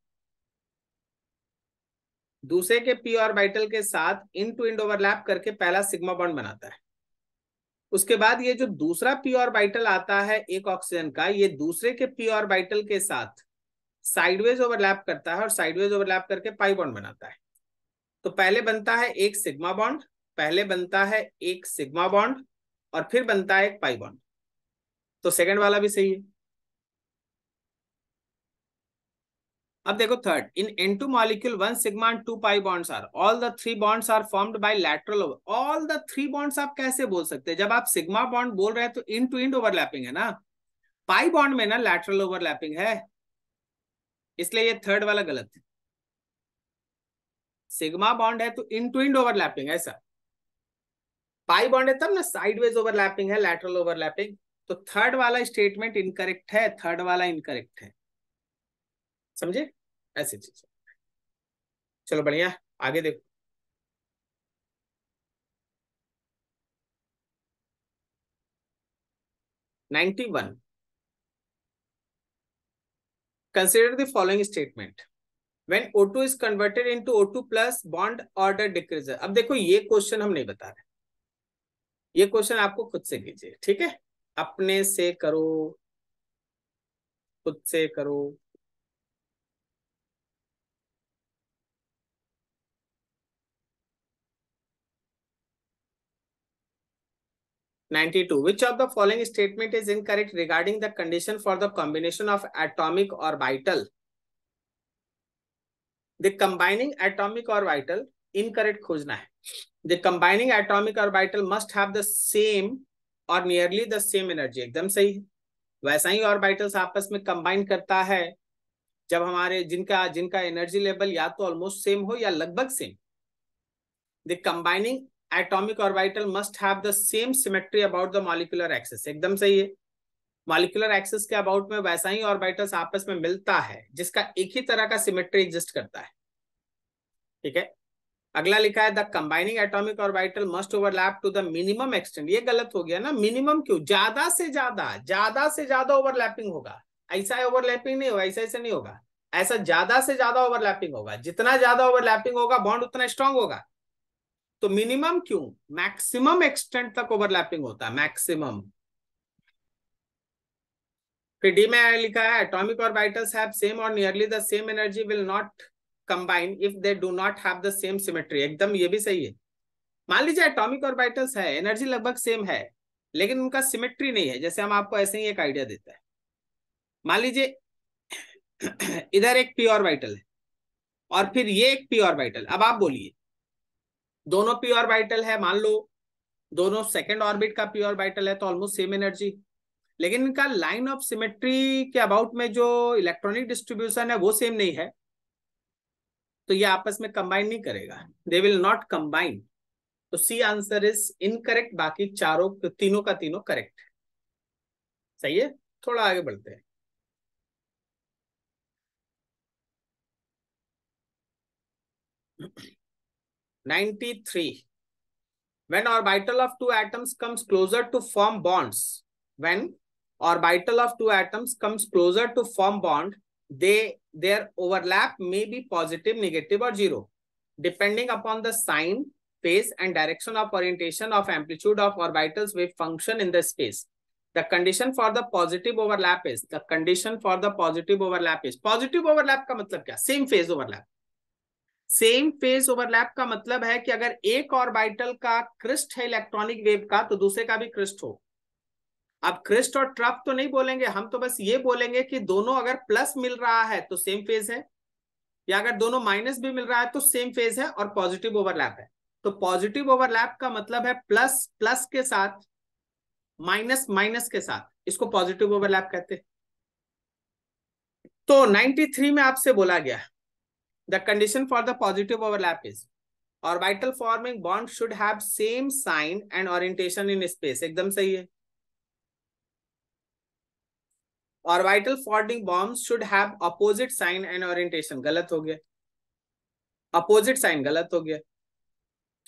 दूसरे के पी ऑर्बिटल के साथ इन टू इंड ओवरलैप करके पहला सिग्मा बॉन्ड बनाता है उसके बाद ये जो दूसरा पी बाइटल आता है एक ऑक्सीजन का ये दूसरे के पी बाइटल के साथ साइडवेज ओवरलैप करता है और साइडवेज ओवरलैप करके पाई बॉन्ड बनाता है तो पहले बनता है एक सिग्मा बॉन्ड पहले बनता है एक सिग्मा बॉन्ड और फिर बनता है एक पाई बॉन्ड तो सेकंड वाला भी सही है अब देखो third in N two molecule one sigma and two pi bonds are all the three bonds are formed by lateral all the three bonds आप कैसे बोल सकते हैं जब आप सिग्मा बॉन्ड बोल रहे हैं तो इन टू इंड ओवरलैपिंग है ना पाई बॉन्ड में ना लैटरल ओवरलैपिंग है इसलिए ये थर्ड वाला गलत है सिग्मा बॉन्ड है तो इन टू इंड ओवरलैपिंग ऐसा पाई बॉन्ड है तब ना साइडवेज ओवरलैपिंग है लैटरल ओवरलैपिंग तो थर्ड वाला स्टेटमेंट इनकरेक्ट है थर्ड वाला इनकरेक्ट है समझे ऐसे चीज चलो बढ़िया आगे देखो ninety one consider the following statement when O two is converted into O two plus bond order decrease अब देखो ये क्वेश्चन हम नहीं बता रहे ये क्वेश्चन आपको खुद से कीजिए ठीक है अपने से करो खुद से करो 92 which of the following statement is incorrect regarding the condition for the combination of atomic orbital the combining atomic orbital incorrect khojna hai the combining atomic orbital must have the same or nearly the same energy ekdam sahi hai वैसा ही ऑर्बिटल्स आपस में कंबाइन करता है जब हमारे जिनका जिनका एनर्जी लेवल या तो ऑलमोस्ट सेम हो या लगभग same the combining atomic orbital must have the same symmetry about the molecular axis एकदम सही है मॉलिकुलर एक्सेस के अबाउट में वैसा ही ऑर्बिटल्स आपस में मिलता है जिसका एक ही तरह का सिमेट्री एग्जिस्ट करता है ठीक है अगला लिखा है the combining atomic orbital must overlap to the minimum extent ये गलत हो गया ना मिनिमम क्यों ज्यादा से ज्यादा ज्यादा से ज्यादा ओवरलैपिंग होगा ऐसा ओवरलैपिंग नहीं होगा ऐसा ऐसे नहीं होगा ऐसा ज्यादा से ज्यादा ओवरलैपिंग होगा जितना ज्यादा ओवरलैपिंग होगा बॉन्ड उतना स्ट्रांग होगा तो मिनिमम क्यों मैक्सिमम एक्सटेंट तक ओवरलैपिंग होता है मैक्सिमम फिर डी में लिखा है एटॉमिक ऑर्बिटल्स हैव सेम और nearly the same energy will not combine if they do not have the same symmetry एकदम ये भी सही है मान लीजिए एटॉमिक ऑर्बिटल्स है एनर्जी लगभग सेम है लेकिन उनका सिमेट्री नहीं है जैसे हम आपको ऐसे ही एक आइडिया देता है मान लीजिए इधर एक प्योर वाइटल है और फिर ये एक प्योर वाइटल अब आप बोलिए दोनों प्योर वाइटल है मान लो दोनों सेकेंड ऑर्बिट का प्योर वाइटल है तो ऑलमोस्ट सेम एनर्जी लेकिन इनका लाइन ऑफ सिमेट्री के अबाउट में जो इलेक्ट्रॉनिक डिस्ट्रीब्यूशन है वो सेम नहीं है तो ये आपस में कंबाइन नहीं करेगा दे विल नॉट कंबाइन तो सी आंसर इज इनकरेक्ट बाकी चारों तीनों का तीनों करेक्ट सही है थोड़ा आगे बढ़ते हैं 93. When orbital of two atoms comes closer to form bonds, when orbital of two atoms comes closer to form bond, they their overlap may be positive, negative or zero, depending upon the sign, phase and direction of orientation of amplitude of orbitals wave function in the space. The condition for the positive overlap is, the condition for the positive overlap is, positive overlap ka matlab kya? Same phase overlap. Same phase overlap का मतलब है कि अगर एक ऑर्बिटल का क्रिस्ट है इलेक्ट्रॉनिक वेव का तो दूसरे का भी क्रिस्ट हो अब क्रिस्ट और ट्रफ तो नहीं बोलेंगे हम तो बस ये बोलेंगे कि दोनों अगर प्लस मिल रहा है तो सेम फेज है या अगर दोनों माइनस भी मिल रहा है तो सेम फेज है और पॉजिटिव ओवरलैप है तो पॉजिटिव ओवरलैप का मतलब है प्लस प्लस के साथ माइनस माइनस के साथ इसको पॉजिटिव ओवरलैप कहते हैं तो 93 में आपसे बोला गया The condition for the positive overlap is orbital forming bond should have same sign and orientation in space. ekdam sahi hai orbital forming bonds should have opposite sign and orientation galat ho gaya opposite sign galat ho gaya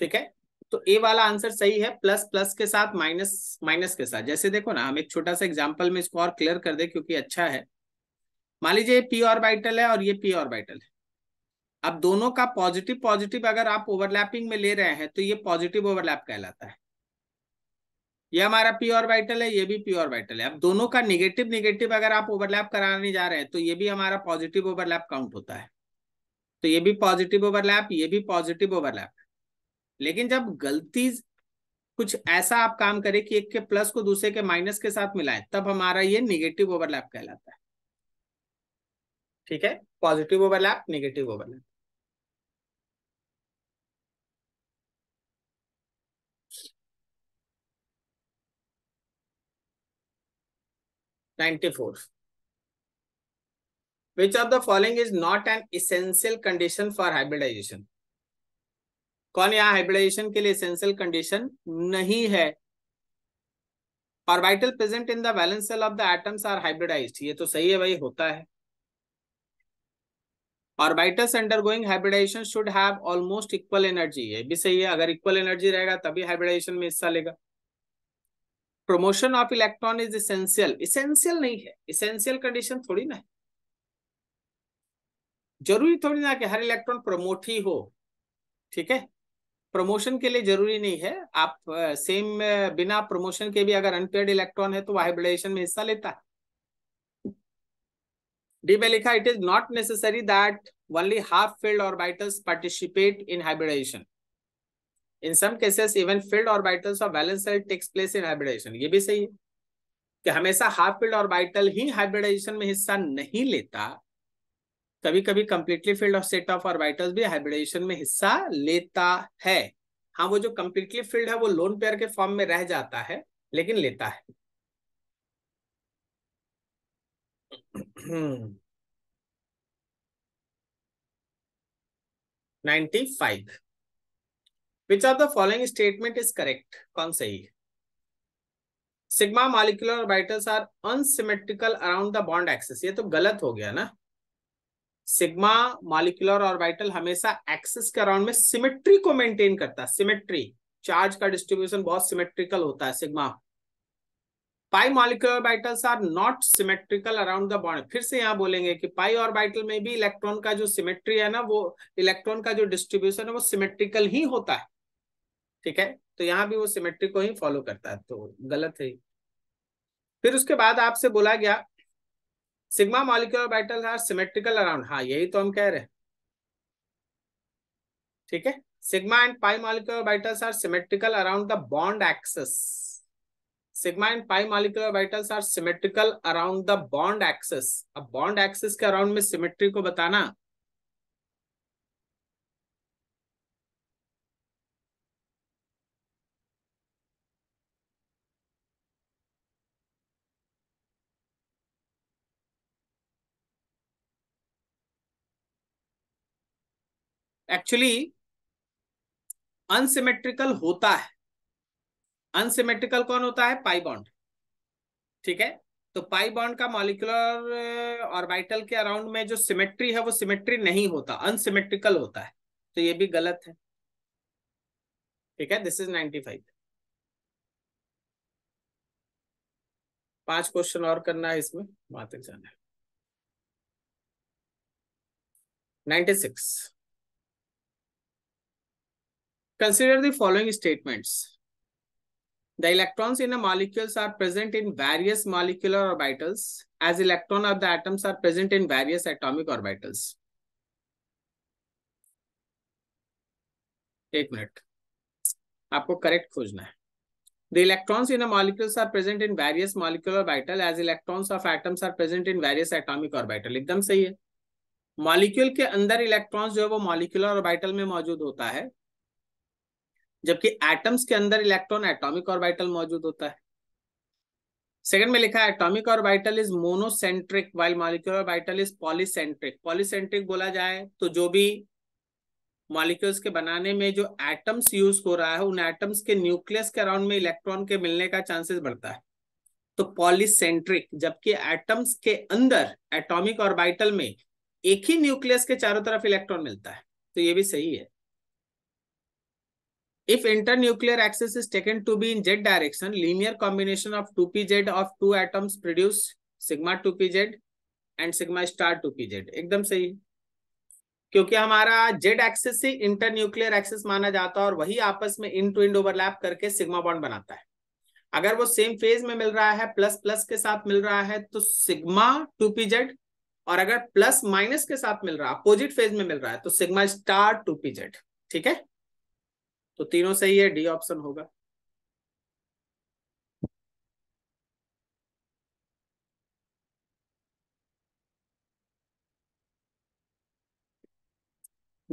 theek hai तो ए वाला आंसर सही है प्लस प्लस के साथ माइनस माइनस के साथ जैसे देखो ना हम एक छोटा सा एग्जांपल में इसको और क्लियर कर दे क्योंकि अच्छा है मान लीजिए पी ऑर्बिटल है और ये पी ऑर्बिटल है अब दोनों का पॉजिटिव पॉजिटिव अगर आप ओवरलैपिंग में ले रहे हैं तो ये पॉजिटिव ओवरलैप कहलाता है ये हमारा प्योर वाइटल है ये भी प्योर वाइटल है अब दोनों का निगेटिव निगेटिव अगर आप ओवरलैप कराने जा रहे हैं तो ये भी हमारा पॉजिटिव ओवरलैप काउंट होता है तो ये भी पॉजिटिव ओवरलैप ये भी पॉजिटिव ओवरलैप लेकिन जब गलती कुछ ऐसा आप काम करें कि एक के प्लस को दूसरे के माइनस के साथ मिलाएं तब हमारा ये निगेटिव ओवरलैप कहलाता है ठीक है positive overlap negative overlap 94 which of the following is not an essential condition for hybridization कौन यहाँ हाइब्रिडाइजेशन के लिए एसेंशियल कंडीशन नहीं है orbital present in the valence shell of the atoms are hybridized ये तो सही है भाई होता है orbitals undergoing hybridization should have almost equal energy ये भी सही है अगर इक्वल एनर्जी रहेगा तभी हाइब्रिडाइजेशन में हिस्सा लेगा promotion of electron is essential essential नहीं है इसेंशियल कंडीशन थोड़ी ना है जरूरी थोड़ी ना कि हर इलेक्ट्रॉन प्रमोट ही हो ठीक है प्रमोशन के लिए जरूरी नहीं है आप सेम बिना प्रमोशन के भी अगर अनपेड इलेक्ट्रॉन है तो वाइब्रेशन में हिस्सा लेता है डी में लिखा it is not necessary that only half filled orbitals participate in hybridization in some cases even filled orbitals of valence shell takes place in hybridization ये भी सही है कि हमेशा हाफ फील्ड ऑर्बिटल ही हाइब्रिडाइजेशन में हिस्सा नहीं लेता कभी कभी completely filled of set of orbitals भी हाइब्रिडाइजेशन में हिस्सा लेता है हाँ वो जो कंप्लीटली फिल्ड है वो लोन पेयर के फॉर्म में रह जाता है लेकिन लेता है ninety five which of the following statement is correct कौन सही sigma molecular orbitals are unsymmetrical around the bond axis ये तो गलत हो गया ना सिग्मा मॉलिकुलर ऑर्बिटल हमेशा एक्सेस के अराउंड में सिमेट्री को मेंटेन करता है सिमेट्री चार्ज का डिस्ट्रीब्यूशन बहुत सिमेट्रिकल होता है sigma pi molecular orbitals are not symmetrical around the bond फिर से यहां बोलेंगे कि पाई ऑर्बिटल में भी इलेक्ट्रॉन का जो सिमेट्री है ना वो इलेक्ट्रॉन का जो डिस्ट्रीब्यूशन है वो सिमेट्रिकल ही होता है ठीक है तो यहाँ भी वो सिमेट्री को ही फॉलो करता है तो गलत है फिर उसके बाद आपसे बोला गया sigma molecular orbital are symmetrical around हाँ यही तो हम कह रहे हैं ठीक है sigma and pi molecular orbitals are symmetrical around the bond axis sigma and pi molecular orbitals are symmetrical around the bond axis अब बॉन्ड एक्सेस के अराउंड में सिमेट्री को बताना एक्चुअली अनसिमेट्रिकल होता है अनसिमेट्रिकल कौन होता है पाई बॉन्ड ठीक है तो पाई बॉन्ड का मॉलिकुलर ऑर्बिटल uh, के अराउंड में जो सिमेट्री है वो सिमेट्री नहीं होता अनसिमेट्रिकल होता है तो ये भी गलत है ठीक है दिस इज नाइन्टी फाइव पांच क्वेश्चन और करना है इसमें वहां जाना है ninety six Consider the following statements. The electrons in a molecules are present in various molecular orbitals as electron of the atoms are present in various atomic orbitals. एक मिनट आपको करेक्ट खोजना है The electrons in a molecules are present in various molecular orbital as electrons of atoms are present in various atomic orbital. एकदम सही है मॉलिक्यूल के अंदर इलेक्ट्रॉन्स जो है वो मॉलिक्यूलर ऑर्बिटल में मौजूद होता है जबकि एटम्स के अंदर इलेक्ट्रॉन एटॉमिक ऑर्बिटल मौजूद होता है सेकंड में लिखा है atomic orbital is monocentric while molecular orbital is polycentric polycentric बोला जाए तो जो भी मॉलिक्यूल्स के बनाने में जो एटम्स यूज हो रहा है उन एटम्स के न्यूक्लियस के अराउंड में इलेक्ट्रॉन के मिलने का चांसेस बढ़ता है तो पॉलीसेंट्रिक जबकि एटम्स के अंदर एटॉमिक ऑर्बिटल में एक ही न्यूक्लियस के चारों तरफ इलेक्ट्रॉन मिलता है तो ये भी सही है If internuclear axis is taken to be in z direction, linear combination of 2pz of two atoms produce sigma 2pz and sigma star two P एकदम सही क्योंकि हमारा जेड एक्सिस से इंटर न्यूक्लियर माना जाता है और वही आपस में इन टू इंड ओवरलैप करके सिग्मा बॉन्ड बनाता है अगर वो सेम फेज में मिल रहा है प्लस प्लस के साथ मिल रहा है तो सिग्मा टू पी जेड और अगर प्लस माइनस के साथ मिल रहा है अपोजिट फेज में मिल रहा है तो sigma star two P Z ठीक है तो तीनों सही है डी ऑप्शन होगा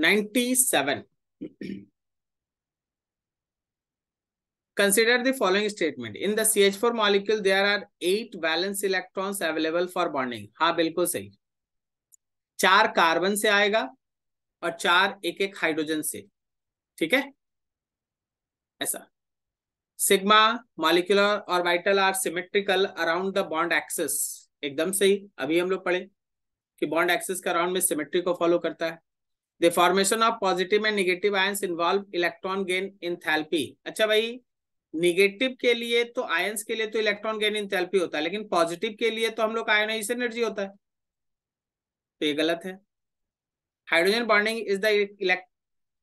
ninety seven Consider the following statement. In the CH4 molecule, there are eight valence electrons available for bonding. हाँ बिल्कुल सही चार कार्बन से आएगा और चार एक एक हाइड्रोजन से ठीक है ऐसा sigma molecular orbital are symmetrical around the bond axis एकदम सही अभी हम लोग पढ़े कि बॉन्ड एक्सिस का राउंड में सिमेट्री को फॉलो करता है the formation of positive and negative ions involve electron gain enthalpy अच्छा भाई निगेटिव के लिए तो आयंस के लिए तो इलेक्ट्रॉन गेन इन थैल्पी होता है लेकिन पॉजिटिव के लिए तो हम लोग आयोनाइज एनर्जी होता है तो ये गलत है hydrogen bonding is the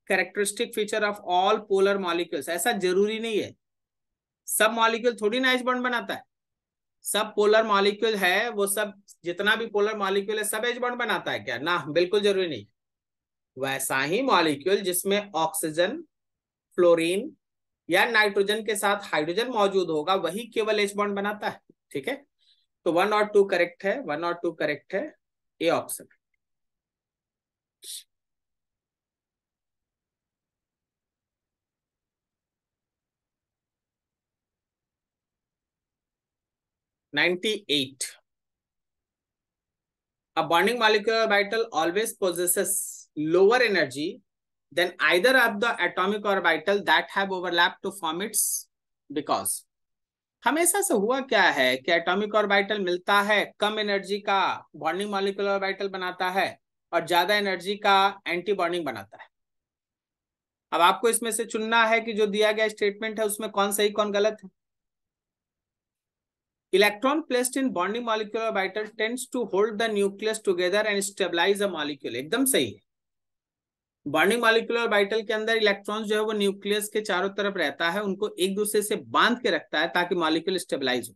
characteristic feature of all polar molecules ऐसा जरूरी नहीं है सब मॉलिक्यूल थोड़ी ना एच बॉन्ड बनाता है सब पोलर मॉलिक्यूल है वो सब जितना भी पोलर मॉलिक्यूल है सब एच बॉन्ड बनाता है क्या ना बिल्कुल जरूरी नहीं वैसा ही मॉलिक्यूल जिसमें ऑक्सीजन फ्लोरीन या नाइट्रोजन के साथ हाइड्रोजन मौजूद होगा वही केवल एच बॉन्ड बनाता है ठीक है तो वन और टू करेक्ट है वन और टू करेक्ट है A option 98 a bonding molecular orbital always possesses lower energy than either of the atomic orbital that have overlapped to form its because हमेशा से हुआ क्या है कि एटॉमिक ऑर्बिटल मिलता है कम एनर्जी का बॉन्डिंग मॉलिकुलर ऑर्बिटल बनाता है और ज्यादा एनर्जी का एंटी बॉन्डिंग बनाता है अब आपको इसमें से चुनना है कि जो दिया गया स्टेटमेंट है उसमें कौन सही कौन गलत है Electron placed in bonding molecule orbital tends to hold the nucleus together and stabilize the molecule. एकदम सही है बॉन्डिंग मॉलिकुलर ऑर्बिटल के अंदर इलेक्ट्रॉन जो है वो न्यूक्लियस के चारों तरफ रहता है उनको एक दूसरे से बांध के रखता है ताकि मॉलिक्यूल स्टेबलाइज हो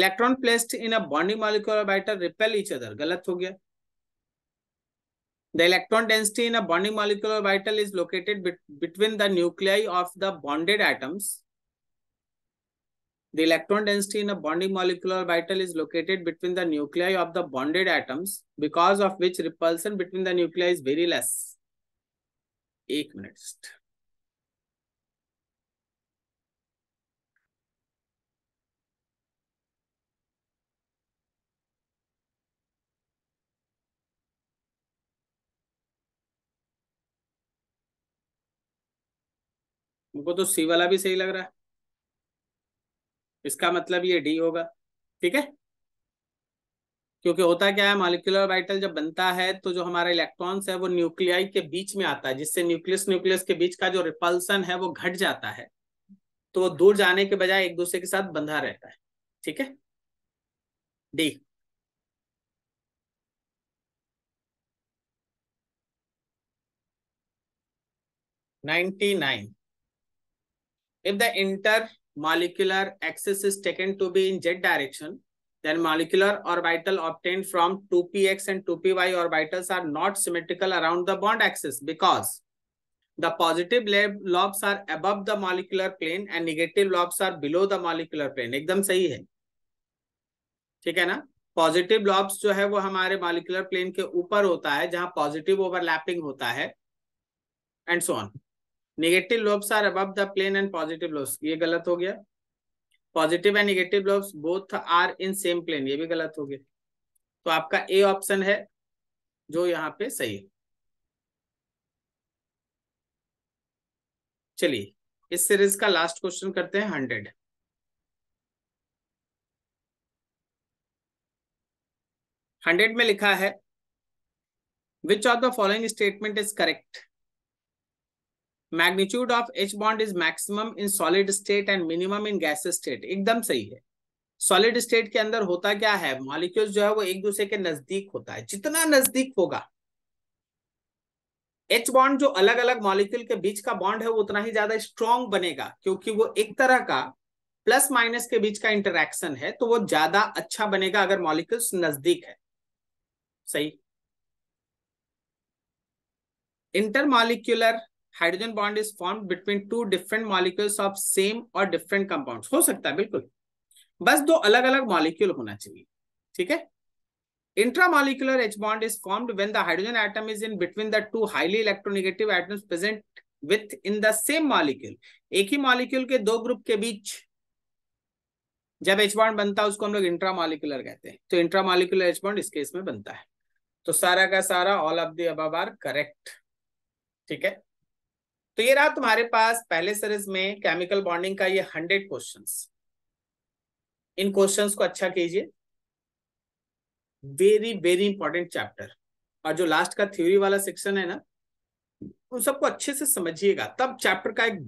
electron placed in a bonding molecular orbital repel each other गलत हो गया The electron density in a bonding molecular orbital is located bet between the nuclei of the bonded atoms The electron density in a bonding molecular orbital is located between the nuclei of the bonded atoms because of which repulsion between the nuclei is very less. एक minutes हमको तो सी वाला भी सही लग रहा है इसका मतलब ये डी होगा ठीक है क्योंकि होता क्या है मॉलिकुलर वाइटल जब बनता है तो जो हमारा इलेक्ट्रॉन्स है वो न्यूक्लियाई के बीच में आता है जिससे न्यूक्लियस न्यूक्लियस के बीच का जो रिपल्सन है वो घट जाता है तो वो दूर जाने के बजाय एक दूसरे के साथ बंधा रहता है ठीक है D ninety nine if the inter molecular axis is taken to be in z direction, then molecular orbital obtained from 2px and 2py orbitals are not symmetrical around the bond axis because the positive lobes are above the molecular plane and negative lobes are below the molecular plane. ekdam sahi hai theek hai na positive lobes जो है वो हमारे मालिकुलर प्लेन के ऊपर होता है जहां पॉजिटिव ओवरलैपिंग होता है and so on negative lobes are above the plane and positive lobes ये गलत हो गया positive and negative lobes both are in same plane ये भी गलत हो गया तो आपका ए ऑप्शन है जो यहाँ पे सही है चलिए इस सीरीज का लास्ट क्वेश्चन करते हैं हंड्रेड हंड्रेड में लिखा है which of the following statement is correct magnitude of H bond is maximum in solid state and minimum in gas state एकदम सही है सॉलिड स्टेट के अंदर होता क्या है मॉलिक्यूल्स जो है वो एक दूसरे के नजदीक होता है जितना नजदीक होगा एच बॉन्ड जो अलग अलग मॉलिक्यूल के बीच का बॉन्ड है वो उतना ही ज्यादा स्ट्रॉन्ग बनेगा क्योंकि वो एक तरह का प्लस माइनस के बीच का इंटरेक्शन है तो वो ज्यादा अच्छा बनेगा अगर मॉलिक्यूल्स नजदीक है सही molecular hydrogen bond is form between two different molecules of same और डिफरेंट कंपाउंड हो सकता है बिल्कुल बस दो अलग अलग मॉलिक्यूल होना चाहिए ठीक है intramolecular H bond is formed when the hydrogen atom is in between the two highly electronegative atoms present with in the same molecule एक ही मॉलिक्यूल के दो ग्रुप के बीच जब एच बॉन्ड बनता है उसको हम लोग इंट्रा मॉलिक्यूलर कहते हैं तो इंट्रामोलिकुलर H bond इस केस में बनता है तो सारा का सारा ऑल ऑफ दी अब आर करेक्ट ठीक है तो ये रहा तुम्हारे पास पहले सीरीज में केमिकल बॉन्डिंग का ये हंड्रेड क्वेश्चन इन क्वेश्चन को अच्छा कीजिए वेरी वेरी इंपॉर्टेंट चैप्टर और जो लास्ट का थ्योरी वाला सेक्शन है ना उन सबको अच्छे से समझिएगा तब चैप्टर का एक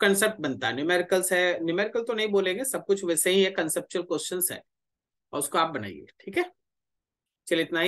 कंसेप्ट बनता है न्यूमेरिकल्स है न्यूमेरिकल तो नहीं बोलेंगे सब कुछ वैसे ही है कंसेप्चुअल क्वेश्चंस है और उसको आप बनाइए ठीक है चलिए इतना ही